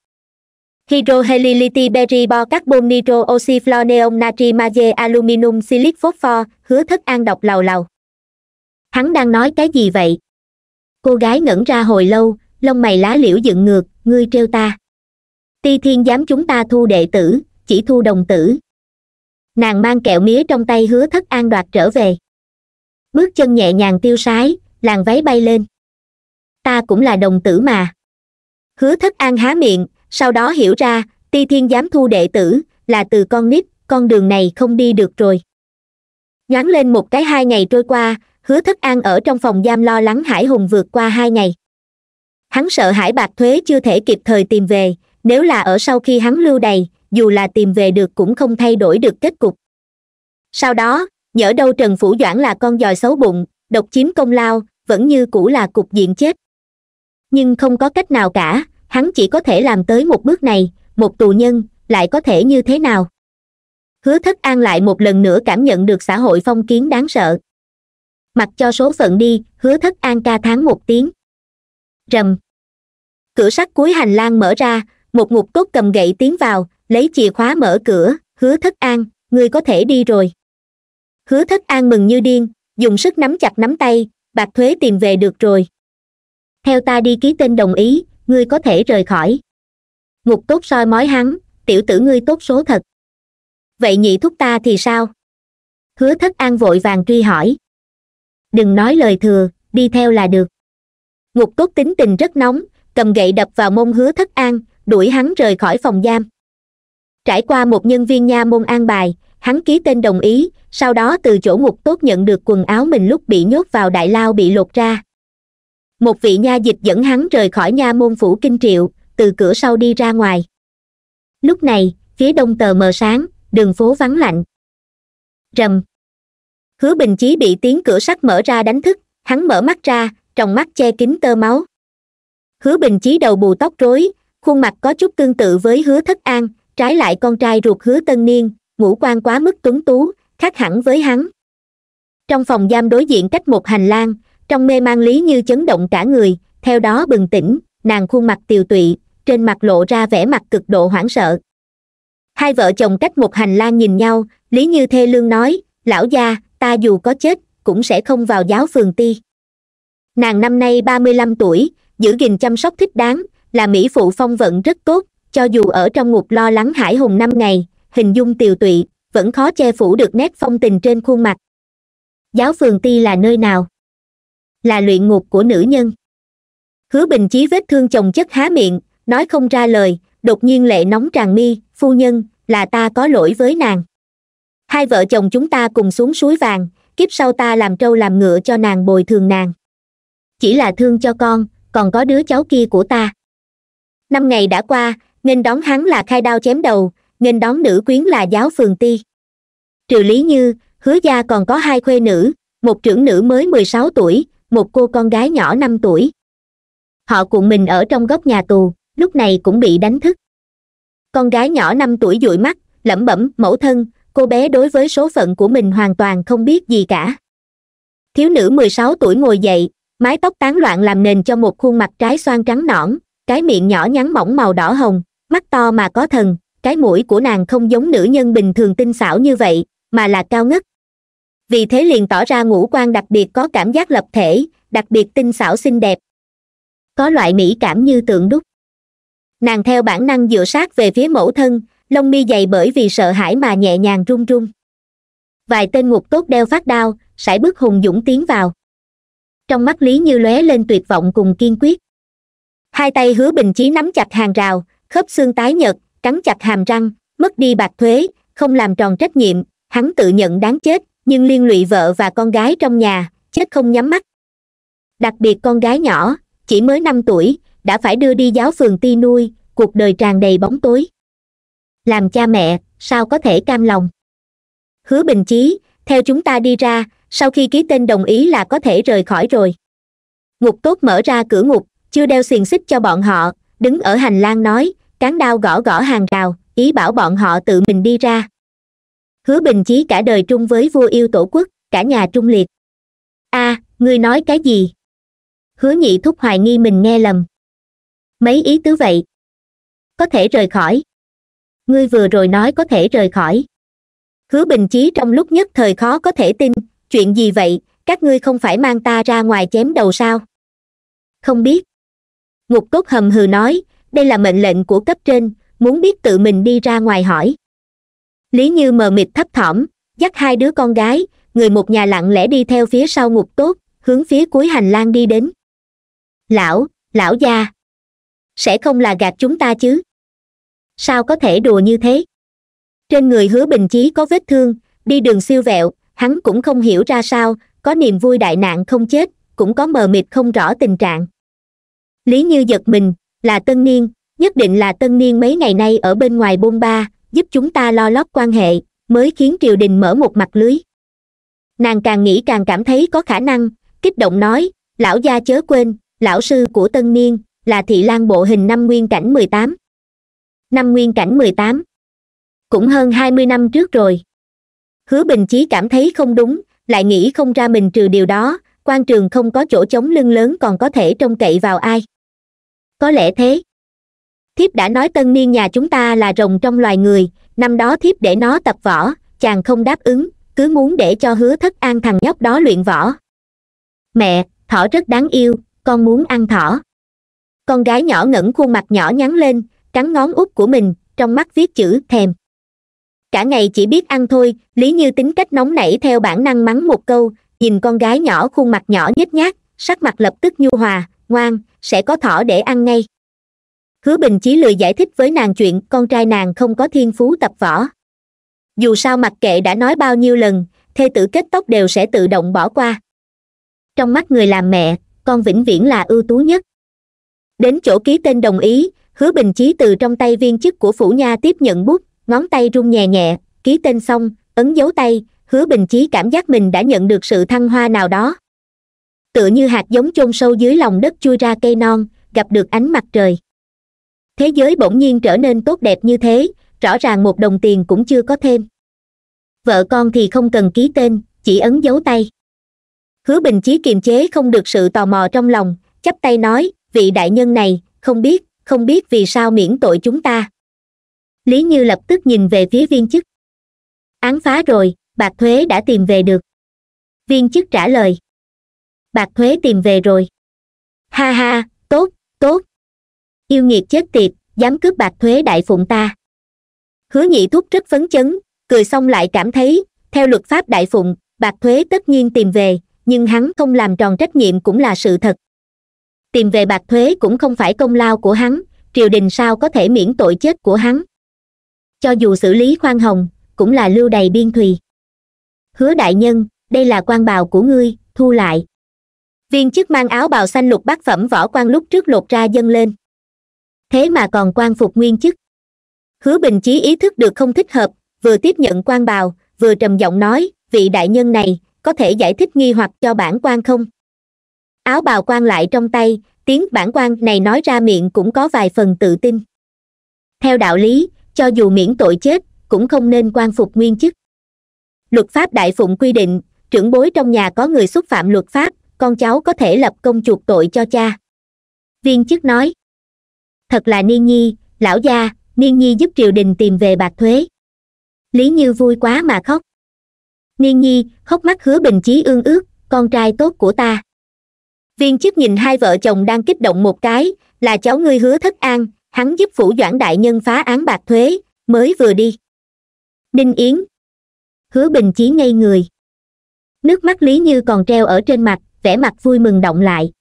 hydrohelility beribor carbon nitro oxyflor natri magie aluminum silic phosphor hứa thất an đọc lầu lầu hắn đang nói cái gì vậy cô gái ngẩn ra hồi lâu lông mày lá liễu dựng ngược ngươi trêu ta ti thiên giám chúng ta thu đệ tử chỉ thu đồng tử nàng mang kẹo mía trong tay hứa thất an đoạt trở về bước chân nhẹ nhàng tiêu sái làn váy bay lên ta cũng là đồng tử mà hứa thất an há miệng sau đó hiểu ra ti thiên giám thu đệ tử là từ con nít con đường này không đi được rồi nhoáng lên một cái hai ngày trôi qua hứa thất an ở trong phòng giam lo lắng hải hùng vượt qua hai ngày hắn sợ hải bạc thuế chưa thể kịp thời tìm về nếu là ở sau khi hắn lưu đày dù là tìm về được cũng không thay đổi được kết cục sau đó nhỡ đâu trần phủ doãn là con dòi xấu bụng độc chiếm công lao vẫn như cũ là cục diện chết nhưng không có cách nào cả hắn chỉ có thể làm tới một bước này một tù nhân lại có thể như thế nào hứa thất an lại một lần nữa cảm nhận được xã hội phong kiến đáng sợ mặc cho số phận đi hứa thất an ca tháng một tiếng rầm cửa sắt cuối hành lang mở ra một ngục cốt cầm gậy tiến vào lấy chìa khóa mở cửa hứa thất an ngươi có thể đi rồi hứa thất an mừng như điên dùng sức nắm chặt nắm tay bạc thuế tìm về được rồi theo ta đi ký tên đồng ý ngươi có thể rời khỏi ngục tốt soi mói hắn tiểu tử ngươi tốt số thật vậy nhị thúc ta thì sao hứa thất an vội vàng truy hỏi đừng nói lời thừa đi theo là được ngục tốt tính tình rất nóng cầm gậy đập vào mông hứa thất an đuổi hắn rời khỏi phòng giam trải qua một nhân viên nha môn an bài hắn ký tên đồng ý sau đó từ chỗ ngục tốt nhận được quần áo mình lúc bị nhốt vào đại lao bị lột ra một vị nha dịch dẫn hắn rời khỏi nha môn phủ kinh triệu từ cửa sau đi ra ngoài lúc này phía đông tờ mờ sáng đường phố vắng lạnh rầm hứa bình chí bị tiếng cửa sắt mở ra đánh thức hắn mở mắt ra trong mắt che kín tơ máu hứa bình chí đầu bù tóc rối khuôn mặt có chút tương tự với hứa thất an trái lại con trai ruột hứa tân niên ngũ quan quá mức tuấn tú khác hẳn với hắn trong phòng giam đối diện cách một hành lang trong mê mang lý như chấn động cả người theo đó bừng tỉnh nàng khuôn mặt tiều tụy trên mặt lộ ra vẻ mặt cực độ hoảng sợ hai vợ chồng cách một hành lang nhìn nhau lý như thê lương nói lão gia ta dù có chết cũng sẽ không vào giáo phường ti nàng năm nay ba mươi lăm tuổi giữ gìn chăm sóc thích đáng là mỹ phụ phong vận rất tốt cho dù ở trong ngục lo lắng hải hùng năm ngày hình dung tiều tụy vẫn khó che phủ được nét phong tình trên khuôn mặt giáo phường ti là nơi nào là luyện ngục của nữ nhân hứa bình chí vết thương chồng chất há miệng nói không ra lời đột nhiên lệ nóng tràn mi phu nhân là ta có lỗi với nàng hai vợ chồng chúng ta cùng xuống suối vàng kiếp sau ta làm trâu làm ngựa cho nàng bồi thường nàng chỉ là thương cho con còn có đứa cháu kia của ta năm ngày đã qua nghênh đón hắn là khai đao chém đầu nghênh đón nữ quyến là giáo phường ti trừ lý như hứa gia còn có hai khuê nữ một trưởng nữ mới mười sáu tuổi một cô con gái nhỏ năm tuổi họ cùng mình ở trong góc nhà tù lúc này cũng bị đánh thức con gái nhỏ năm tuổi dụi mắt lẩm bẩm mẫu thân cô bé đối với số phận của mình hoàn toàn không biết gì cả thiếu nữ mười sáu tuổi ngồi dậy mái tóc tán loạn làm nền cho một khuôn mặt trái xoan trắng nõn cái miệng nhỏ nhắn mỏng màu đỏ hồng mắt to mà có thần cái mũi của nàng không giống nữ nhân bình thường tinh xảo như vậy mà là cao ngất vì thế liền tỏ ra ngũ quan đặc biệt có cảm giác lập thể đặc biệt tinh xảo xinh đẹp có loại mỹ cảm như tượng đúc nàng theo bản năng dựa sát về phía mẫu thân lông mi dày bởi vì sợ hãi mà nhẹ nhàng run run vài tên ngục tốt đeo phát đao sải bước hùng dũng tiến vào trong mắt lý như lóe lên tuyệt vọng cùng kiên quyết hai tay hứa bình chí nắm chặt hàng rào khớp xương tái nhợt cắn chặt hàm răng mất đi bạc thuế không làm tròn trách nhiệm hắn tự nhận đáng chết nhưng liên lụy vợ và con gái trong nhà chết không nhắm mắt đặc biệt con gái nhỏ chỉ mới năm tuổi đã phải đưa đi giáo phường ti nuôi cuộc đời tràn đầy bóng tối làm cha mẹ sao có thể cam lòng hứa bình chí theo chúng ta đi ra sau khi ký tên đồng ý là có thể rời khỏi rồi ngục tốt mở ra cửa ngục chưa đeo xiềng xích cho bọn họ đứng ở hành lang nói cán đao gõ gõ hàng rào ý bảo bọn họ tự mình đi ra hứa bình chí cả đời trung với vua yêu tổ quốc cả nhà trung liệt a à, ngươi nói cái gì hứa nhị thúc hoài nghi mình nghe lầm mấy ý tứ vậy có thể rời khỏi ngươi vừa rồi nói có thể rời khỏi hứa bình chí trong lúc nhất thời khó có thể tin chuyện gì vậy các ngươi không phải mang ta ra ngoài chém đầu sao không biết ngục cốt hầm hừ nói đây là mệnh lệnh của cấp trên muốn biết tự mình đi ra ngoài hỏi lý như mờ mịt thấp thỏm dắt hai đứa con gái người một nhà lặng lẽ đi theo phía sau ngục tốt hướng phía cuối hành lang đi đến lão lão gia sẽ không là gạt chúng ta chứ sao có thể đùa như thế trên người hứa bình chí có vết thương đi đường siêu vẹo hắn cũng không hiểu ra sao có niềm vui đại nạn không chết cũng có mờ mịt không rõ tình trạng lý như giật mình là tân niên nhất định là tân niên mấy ngày nay ở bên ngoài bôn ba giúp chúng ta lo lót quan hệ mới khiến triều đình mở một mặt lưới nàng càng nghĩ càng cảm thấy có khả năng kích động nói lão gia chớ quên lão sư của tân niên là thị lan bộ hình năm nguyên cảnh mười tám năm nguyên cảnh mười tám cũng hơn hai mươi năm trước rồi hứa bình chí cảm thấy không đúng lại nghĩ không ra mình trừ điều đó quan trường không có chỗ chống lưng lớn còn có thể trông cậy vào ai có lẽ thế thiếp đã nói tân niên nhà chúng ta là rồng trong loài người năm đó thiếp để nó tập võ chàng không đáp ứng cứ muốn để cho hứa thất an thằng nhóc đó luyện võ mẹ thỏ rất đáng yêu con muốn ăn thỏ con gái nhỏ ngẩng khuôn mặt nhỏ nhắn lên cắn ngón út của mình trong mắt viết chữ thèm cả ngày chỉ biết ăn thôi lý như tính cách nóng nảy theo bản năng mắng một câu nhìn con gái nhỏ khuôn mặt nhỏ nhếch nhác sắc mặt lập tức nhu hòa ngoan sẽ có thỏ để ăn ngay hứa bình Chí lười giải thích với nàng chuyện con trai nàng không có thiên phú tập võ dù sao mặc kệ đã nói bao nhiêu lần thê tử kết tóc đều sẽ tự động bỏ qua trong mắt người làm mẹ con vĩnh viễn là ưu tú nhất đến chỗ ký tên đồng ý hứa bình chí từ trong tay viên chức của phủ nha tiếp nhận bút ngón tay run nhẹ nhẹ ký tên xong ấn dấu tay hứa bình chí cảm giác mình đã nhận được sự thăng hoa nào đó tựa như hạt giống chôn sâu dưới lòng đất chui ra cây non gặp được ánh mặt trời thế giới bỗng nhiên trở nên tốt đẹp như thế rõ ràng một đồng tiền cũng chưa có thêm vợ con thì không cần ký tên chỉ ấn dấu tay hứa bình chí kiềm chế không được sự tò mò trong lòng chắp tay nói vị đại nhân này không biết không biết vì sao miễn tội chúng ta lý như lập tức nhìn về phía viên chức án phá rồi bạc thuế đã tìm về được viên chức trả lời bạc thuế tìm về rồi ha ha tốt tốt yêu nghiệt chết tiệt dám cướp bạc thuế đại phụng ta hứa nhị thúc rất phấn chấn cười xong lại cảm thấy theo luật pháp đại phụng bạc thuế tất nhiên tìm về nhưng hắn không làm tròn trách nhiệm cũng là sự thật tìm về bạc thuế cũng không phải công lao của hắn triều đình sao có thể miễn tội chết của hắn cho dù xử lý khoan hồng cũng là lưu đầy biên thùy hứa đại nhân đây là quan bào của ngươi thu lại viên chức mang áo bào xanh lục bát phẩm võ quan lúc trước lột ra dâng lên thế mà còn quan phục nguyên chức hứa bình chí ý thức được không thích hợp vừa tiếp nhận quan bào vừa trầm giọng nói vị đại nhân này có thể giải thích nghi hoặc cho bản quan không áo bào quan lại trong tay tiếng bản quan này nói ra miệng cũng có vài phần tự tin theo đạo lý cho dù miễn tội chết cũng không nên quan phục nguyên chức luật pháp đại phụng quy định trưởng bối trong nhà có người xúc phạm luật pháp con cháu có thể lập công chuộc tội cho cha viên chức nói thật là niên nhi lão gia niên nhi giúp triều đình tìm về bạc thuế lý như vui quá mà khóc niên nhi khóc mắt hứa bình chí ương ước con trai tốt của ta viên chức nhìn hai vợ chồng đang kích động một cái là cháu ngươi hứa thất an hắn giúp phủ doãn đại nhân phá án bạc thuế mới vừa đi ninh yến hứa bình chí ngây người nước mắt lý như còn treo ở trên mặt vẻ mặt vui mừng động lại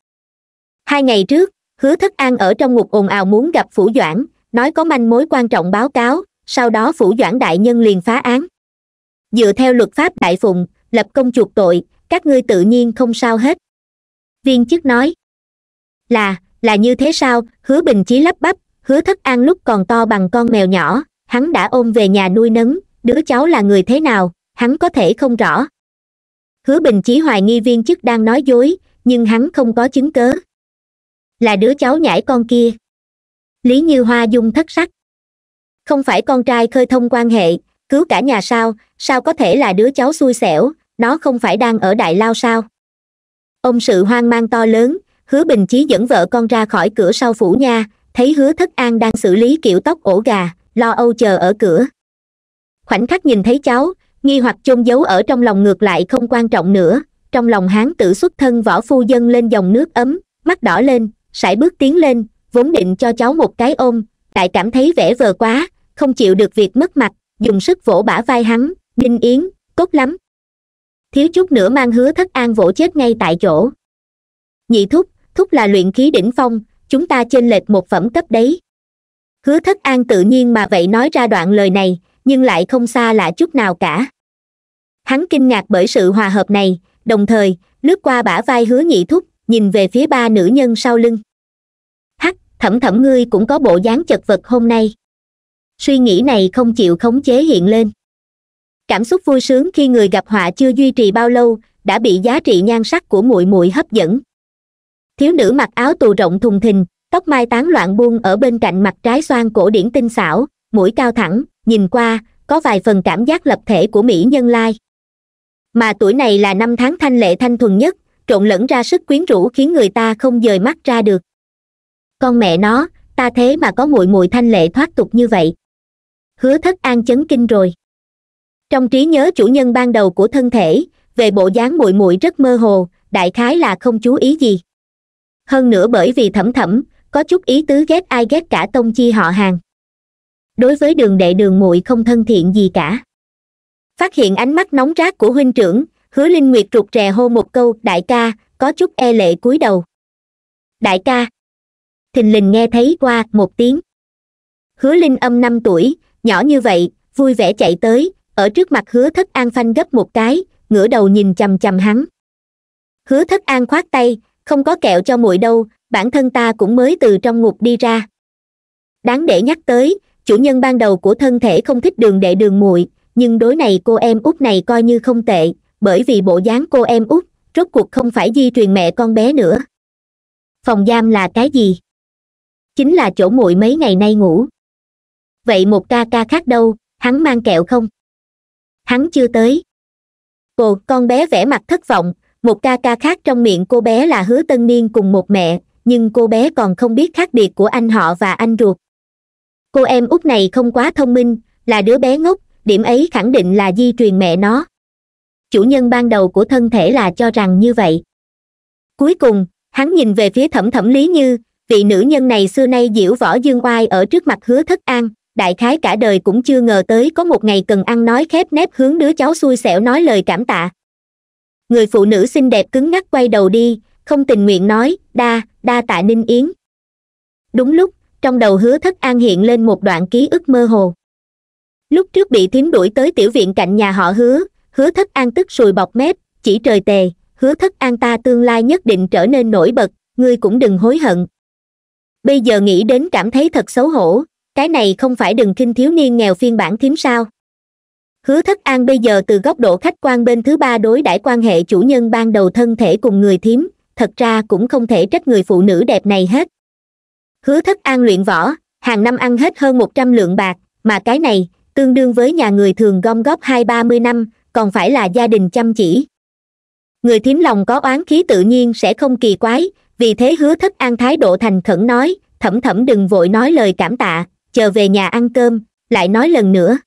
hai ngày trước hứa Thất an ở trong ngục ồn ào muốn gặp phủ doãn nói có manh mối quan trọng báo cáo sau đó phủ doãn đại nhân liền phá án dựa theo luật pháp đại phùng lập công chuộc tội các ngươi tự nhiên không sao hết viên chức nói là là như thế sao hứa bình chí lắp bắp hứa thất an lúc còn to bằng con mèo nhỏ hắn đã ôm về nhà nuôi nấng đứa cháu là người thế nào hắn có thể không rõ hứa bình chí hoài nghi viên chức đang nói dối nhưng hắn không có chứng cớ là đứa cháu nhãi con kia lý như hoa dung thất sắc không phải con trai khơi thông quan hệ cứu cả nhà sao sao có thể là đứa cháu xui xẻo nó không phải đang ở đại lao sao ông sự hoang mang to lớn hứa bình chí dẫn vợ con ra khỏi cửa sau phủ nha thấy hứa thất an đang xử lý kiểu tóc ổ gà lo âu chờ ở cửa khoảnh khắc nhìn thấy cháu nghi hoặc chôn giấu ở trong lòng ngược lại không quan trọng nữa trong lòng hán tử xuất thân võ phu dân lên dòng nước ấm mắt đỏ lên sải bước tiến lên vốn định cho cháu một cái ôm đại cảm thấy vẻ vờ quá không chịu được việc mất mặt dùng sức vỗ bả vai hắn đinh yến cốt lắm thiếu chút nữa mang hứa thất an vỗ chết ngay tại chỗ nhị thúc thúc là luyện khí đỉnh phong chúng ta chênh lệch một phẩm cấp đấy hứa thất an tự nhiên mà vậy nói ra đoạn lời này nhưng lại không xa lạ chút nào cả hắn kinh ngạc bởi sự hòa hợp này đồng thời lướt qua bả vai hứa nhị thúc nhìn về phía ba nữ nhân sau lưng hắc thẩm thẩm ngươi cũng có bộ dáng chật vật hôm nay suy nghĩ này không chịu khống chế hiện lên cảm xúc vui sướng khi người gặp họa chưa duy trì bao lâu đã bị giá trị nhan sắc của muội muội hấp dẫn thiếu nữ mặc áo tù rộng thùng thình tóc mai tán loạn buông ở bên cạnh mặt trái xoan cổ điển tinh xảo mũi cao thẳng nhìn qua có vài phần cảm giác lập thể của mỹ nhân lai mà tuổi này là năm tháng thanh lệ thanh thuần nhất trộn lẫn ra sức quyến rũ khiến người ta không dời mắt ra được con mẹ nó ta thế mà có muội muội thanh lệ thoát tục như vậy hứa thất an chấn kinh rồi trong trí nhớ chủ nhân ban đầu của thân thể về bộ dáng muội muội rất mơ hồ đại khái là không chú ý gì hơn nữa bởi vì thẩm thẩm có chút ý tứ ghét ai ghét cả tông chi họ hàng đối với đường đệ đường muội không thân thiện gì cả phát hiện ánh mắt nóng rác của huynh trưởng hứa linh nguyệt rụt rè hô một câu đại ca có chút e lệ cúi đầu đại ca thình lình nghe thấy qua một tiếng hứa linh âm năm tuổi nhỏ như vậy vui vẻ chạy tới ở trước mặt hứa thất an phanh gấp một cái ngửa đầu nhìn chằm chằm hắn hứa thất an khoát tay không có kẹo cho muội đâu bản thân ta cũng mới từ trong ngục đi ra đáng để nhắc tới chủ nhân ban đầu của thân thể không thích đường đệ đường muội nhưng đối này cô em út này coi như không tệ bởi vì bộ dáng cô em út rốt cuộc không phải di truyền mẹ con bé nữa phòng giam là cái gì chính là chỗ muội mấy ngày nay ngủ vậy một ca ca khác đâu hắn mang kẹo không hắn chưa tới cô con bé vẻ mặt thất vọng một ca ca khác trong miệng cô bé là hứa tân niên cùng một mẹ nhưng cô bé còn không biết khác biệt của anh họ và anh ruột cô em út này không quá thông minh là đứa bé ngốc điểm ấy khẳng định là di truyền mẹ nó chủ nhân ban đầu của thân thể là cho rằng như vậy cuối cùng hắn nhìn về phía thẩm thẩm lý như vị nữ nhân này xưa nay diễu võ dương oai ở trước mặt hứa thất an đại khái cả đời cũng chưa ngờ tới có một ngày cần ăn nói khép nép hướng đứa cháu xui xẻo nói lời cảm tạ người phụ nữ xinh đẹp cứng ngắc quay đầu đi không tình nguyện nói đa đa tạ ninh yến đúng lúc trong đầu hứa thất an hiện lên một đoạn ký ức mơ hồ lúc trước bị thím đuổi tới tiểu viện cạnh nhà họ hứa hứa thất an tức sùi bọc mép chỉ trời tề hứa thất an ta tương lai nhất định trở nên nổi bật ngươi cũng đừng hối hận bây giờ nghĩ đến cảm thấy thật xấu hổ cái này không phải đừng kinh thiếu niên nghèo phiên bản thím sao hứa thất an bây giờ từ góc độ khách quan bên thứ ba đối đãi quan hệ chủ nhân ban đầu thân thể cùng người thím thật ra cũng không thể trách người phụ nữ đẹp này hết hứa thất an luyện võ hàng năm ăn hết hơn một trăm lượng bạc mà cái này tương đương với nhà người thường gom góp hai ba mươi năm còn phải là gia đình chăm chỉ người thím lòng có oán khí tự nhiên sẽ không kỳ quái vì thế hứa thất an thái độ thành khẩn nói thẩm thẩm đừng vội nói lời cảm tạ chờ về nhà ăn cơm lại nói lần nữa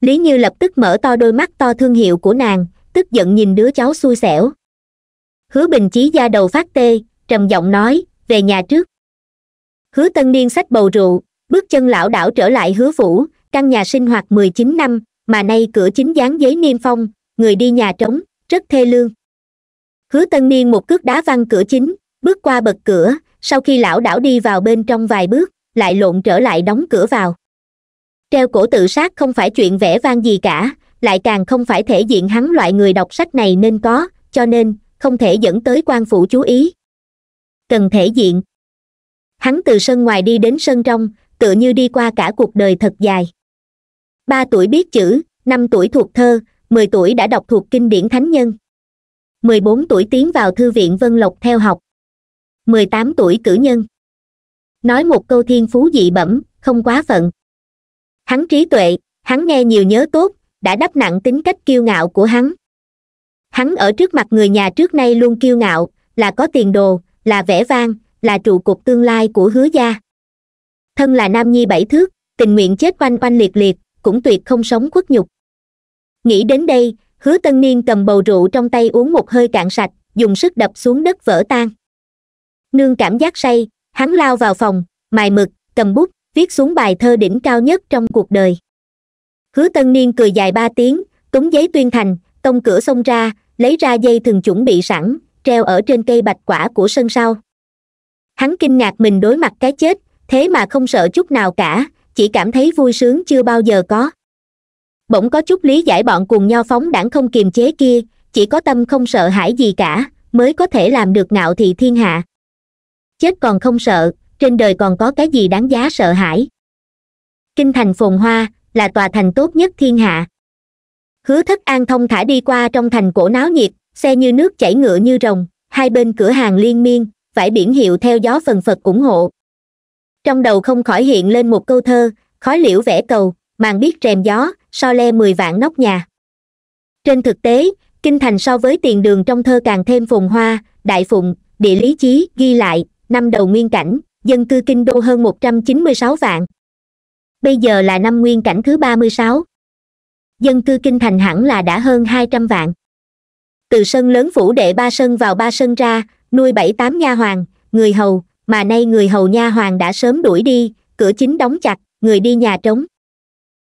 lý như lập tức mở to đôi mắt to thương hiệu của nàng tức giận nhìn đứa cháu xui xẻo hứa bình chí da đầu phát tê trầm giọng nói về nhà trước hứa tân niên sách bầu rượu bước chân lão đảo trở lại hứa phủ căn nhà sinh hoạt mười chín năm mà nay cửa chính dán giấy niêm phong người đi nhà trống rất thê lương hứa tân niên một cước đá văng cửa chính bước qua bậc cửa sau khi lão đảo đi vào bên trong vài bước lại lộn trở lại đóng cửa vào treo cổ tự sát không phải chuyện vẽ vang gì cả lại càng không phải thể diện hắn loại người đọc sách này nên có cho nên không thể dẫn tới quan phủ chú ý cần thể diện hắn từ sân ngoài đi đến sân trong tựa như đi qua cả cuộc đời thật dài ba tuổi biết chữ năm tuổi thuộc thơ mười tuổi đã đọc thuộc kinh điển thánh nhân mười bốn tuổi tiến vào thư viện vân lộc theo học mười tám tuổi cử nhân nói một câu thiên phú dị bẩm không quá phận hắn trí tuệ hắn nghe nhiều nhớ tốt đã đắp nặng tính cách kiêu ngạo của hắn hắn ở trước mặt người nhà trước nay luôn kiêu ngạo là có tiền đồ là vẻ vang là trụ cột tương lai của hứa gia thân là nam nhi bảy thước tình nguyện chết quanh quanh liệt liệt cũng tuyệt không sống khuất nhục nghĩ đến đây hứa tân niên cầm bầu rượu trong tay uống một hơi cạn sạch dùng sức đập xuống đất vỡ tan nương cảm giác say hắn lao vào phòng mài mực cầm bút viết xuống bài thơ đỉnh cao nhất trong cuộc đời hứa tân niên cười dài ba tiếng túng giấy tuyên thành tông cửa xông ra lấy ra dây thường chuẩn bị sẵn treo ở trên cây bạch quả của sân sau hắn kinh ngạc mình đối mặt cái chết thế mà không sợ chút nào cả chỉ cảm thấy vui sướng chưa bao giờ có bỗng có chút lý giải bọn cùng nho phóng đảng không kiềm chế kia chỉ có tâm không sợ hãi gì cả mới có thể làm được ngạo thị thiên hạ chết còn không sợ trên đời còn có cái gì đáng giá sợ hãi kinh thành phồn hoa là tòa thành tốt nhất thiên hạ hứa thất an thông thả đi qua trong thành cổ náo nhiệt xe như nước chảy ngựa như rồng hai bên cửa hàng liên miên vải biển hiệu theo gió phần phật ủng hộ trong đầu không khỏi hiện lên một câu thơ khói liễu vẽ cầu màn biết rèm gió so le mười vạn nóc nhà trên thực tế kinh thành so với tiền đường trong thơ càng thêm phồn hoa đại phụng địa lý chí ghi lại năm đầu nguyên cảnh dân cư kinh đô hơn một trăm chín mươi sáu vạn bây giờ là năm nguyên cảnh thứ ba mươi sáu dân cư kinh thành hẳn là đã hơn hai trăm vạn từ sân lớn phủ đệ ba sân vào ba sân ra nuôi bảy tám nha hoàng người hầu mà nay người hầu nha hoàng đã sớm đuổi đi cửa chính đóng chặt người đi nhà trống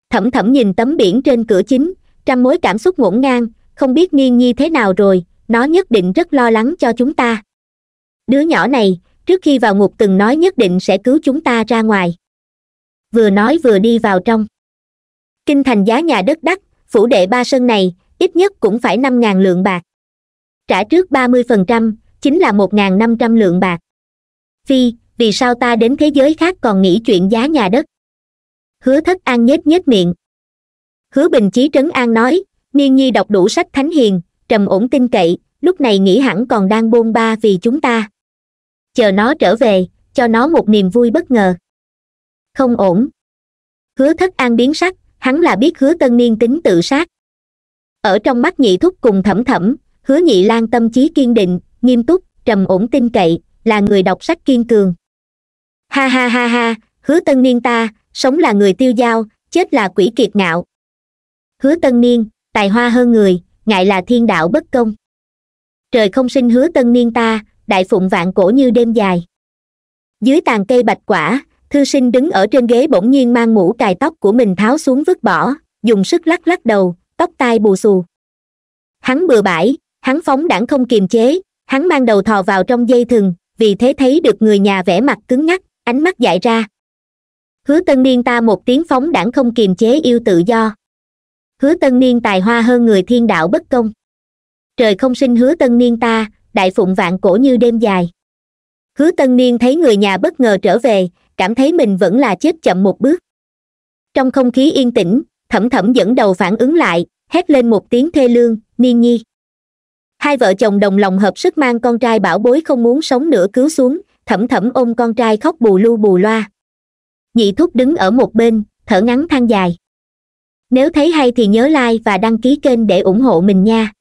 thẩm thẩm nhìn tấm biển trên cửa chính trăm mối cảm xúc ngổn ngang không biết nghiên nhi thế nào rồi nó nhất định rất lo lắng cho chúng ta đứa nhỏ này trước khi vào ngục từng nói nhất định sẽ cứu chúng ta ra ngoài vừa nói vừa đi vào trong kinh thành giá nhà đất đắt phủ đệ ba sân này ít nhất cũng phải năm ngàn lượng bạc trả trước ba mươi phần trăm chính là một ngàn năm trăm lượng bạc phi vì sao ta đến thế giới khác còn nghĩ chuyện giá nhà đất hứa thất an nhếch nhếch miệng hứa bình chí trấn an nói niên nhi đọc đủ sách thánh hiền trầm ổn tin cậy lúc này nghĩ hẳn còn đang bôn ba vì chúng ta chờ nó trở về cho nó một niềm vui bất ngờ không ổn hứa thất an biến sắc hắn là biết hứa tân niên tính tự sát ở trong mắt nhị thúc cùng thẩm thẩm hứa nhị lan tâm trí kiên định nghiêm túc trầm ổn tin cậy là người đọc sách kiên cường ha ha ha ha hứa tân niên ta sống là người tiêu dao chết là quỷ kiệt ngạo hứa tân niên tài hoa hơn người ngại là thiên đạo bất công trời không sinh hứa tân niên ta đại phụng vạn cổ như đêm dài dưới tàn cây bạch quả thư sinh đứng ở trên ghế bỗng nhiên mang mũ cài tóc của mình tháo xuống vứt bỏ dùng sức lắc lắc đầu tóc tai bù xù hắn bừa bãi hắn phóng đãng không kiềm chế hắn mang đầu thò vào trong dây thừng vì thế thấy được người nhà vẻ mặt cứng ngắc ánh mắt dại ra hứa tân niên ta một tiếng phóng đãng không kiềm chế yêu tự do hứa tân niên tài hoa hơn người thiên đạo bất công trời không sinh hứa tân niên ta đại phụng vạn cổ như đêm dài hứa tân niên thấy người nhà bất ngờ trở về cảm thấy mình vẫn là chết chậm một bước trong không khí yên tĩnh thẩm thẩm dẫn đầu phản ứng lại hét lên một tiếng thê lương niên nhi hai vợ chồng đồng lòng hợp sức mang con trai bảo bối không muốn sống nữa cứu xuống thẩm thẩm ôm con trai khóc bù lu bù loa nhị thúc đứng ở một bên thở ngắn than dài nếu thấy hay thì nhớ like và đăng ký kênh để ủng hộ mình nha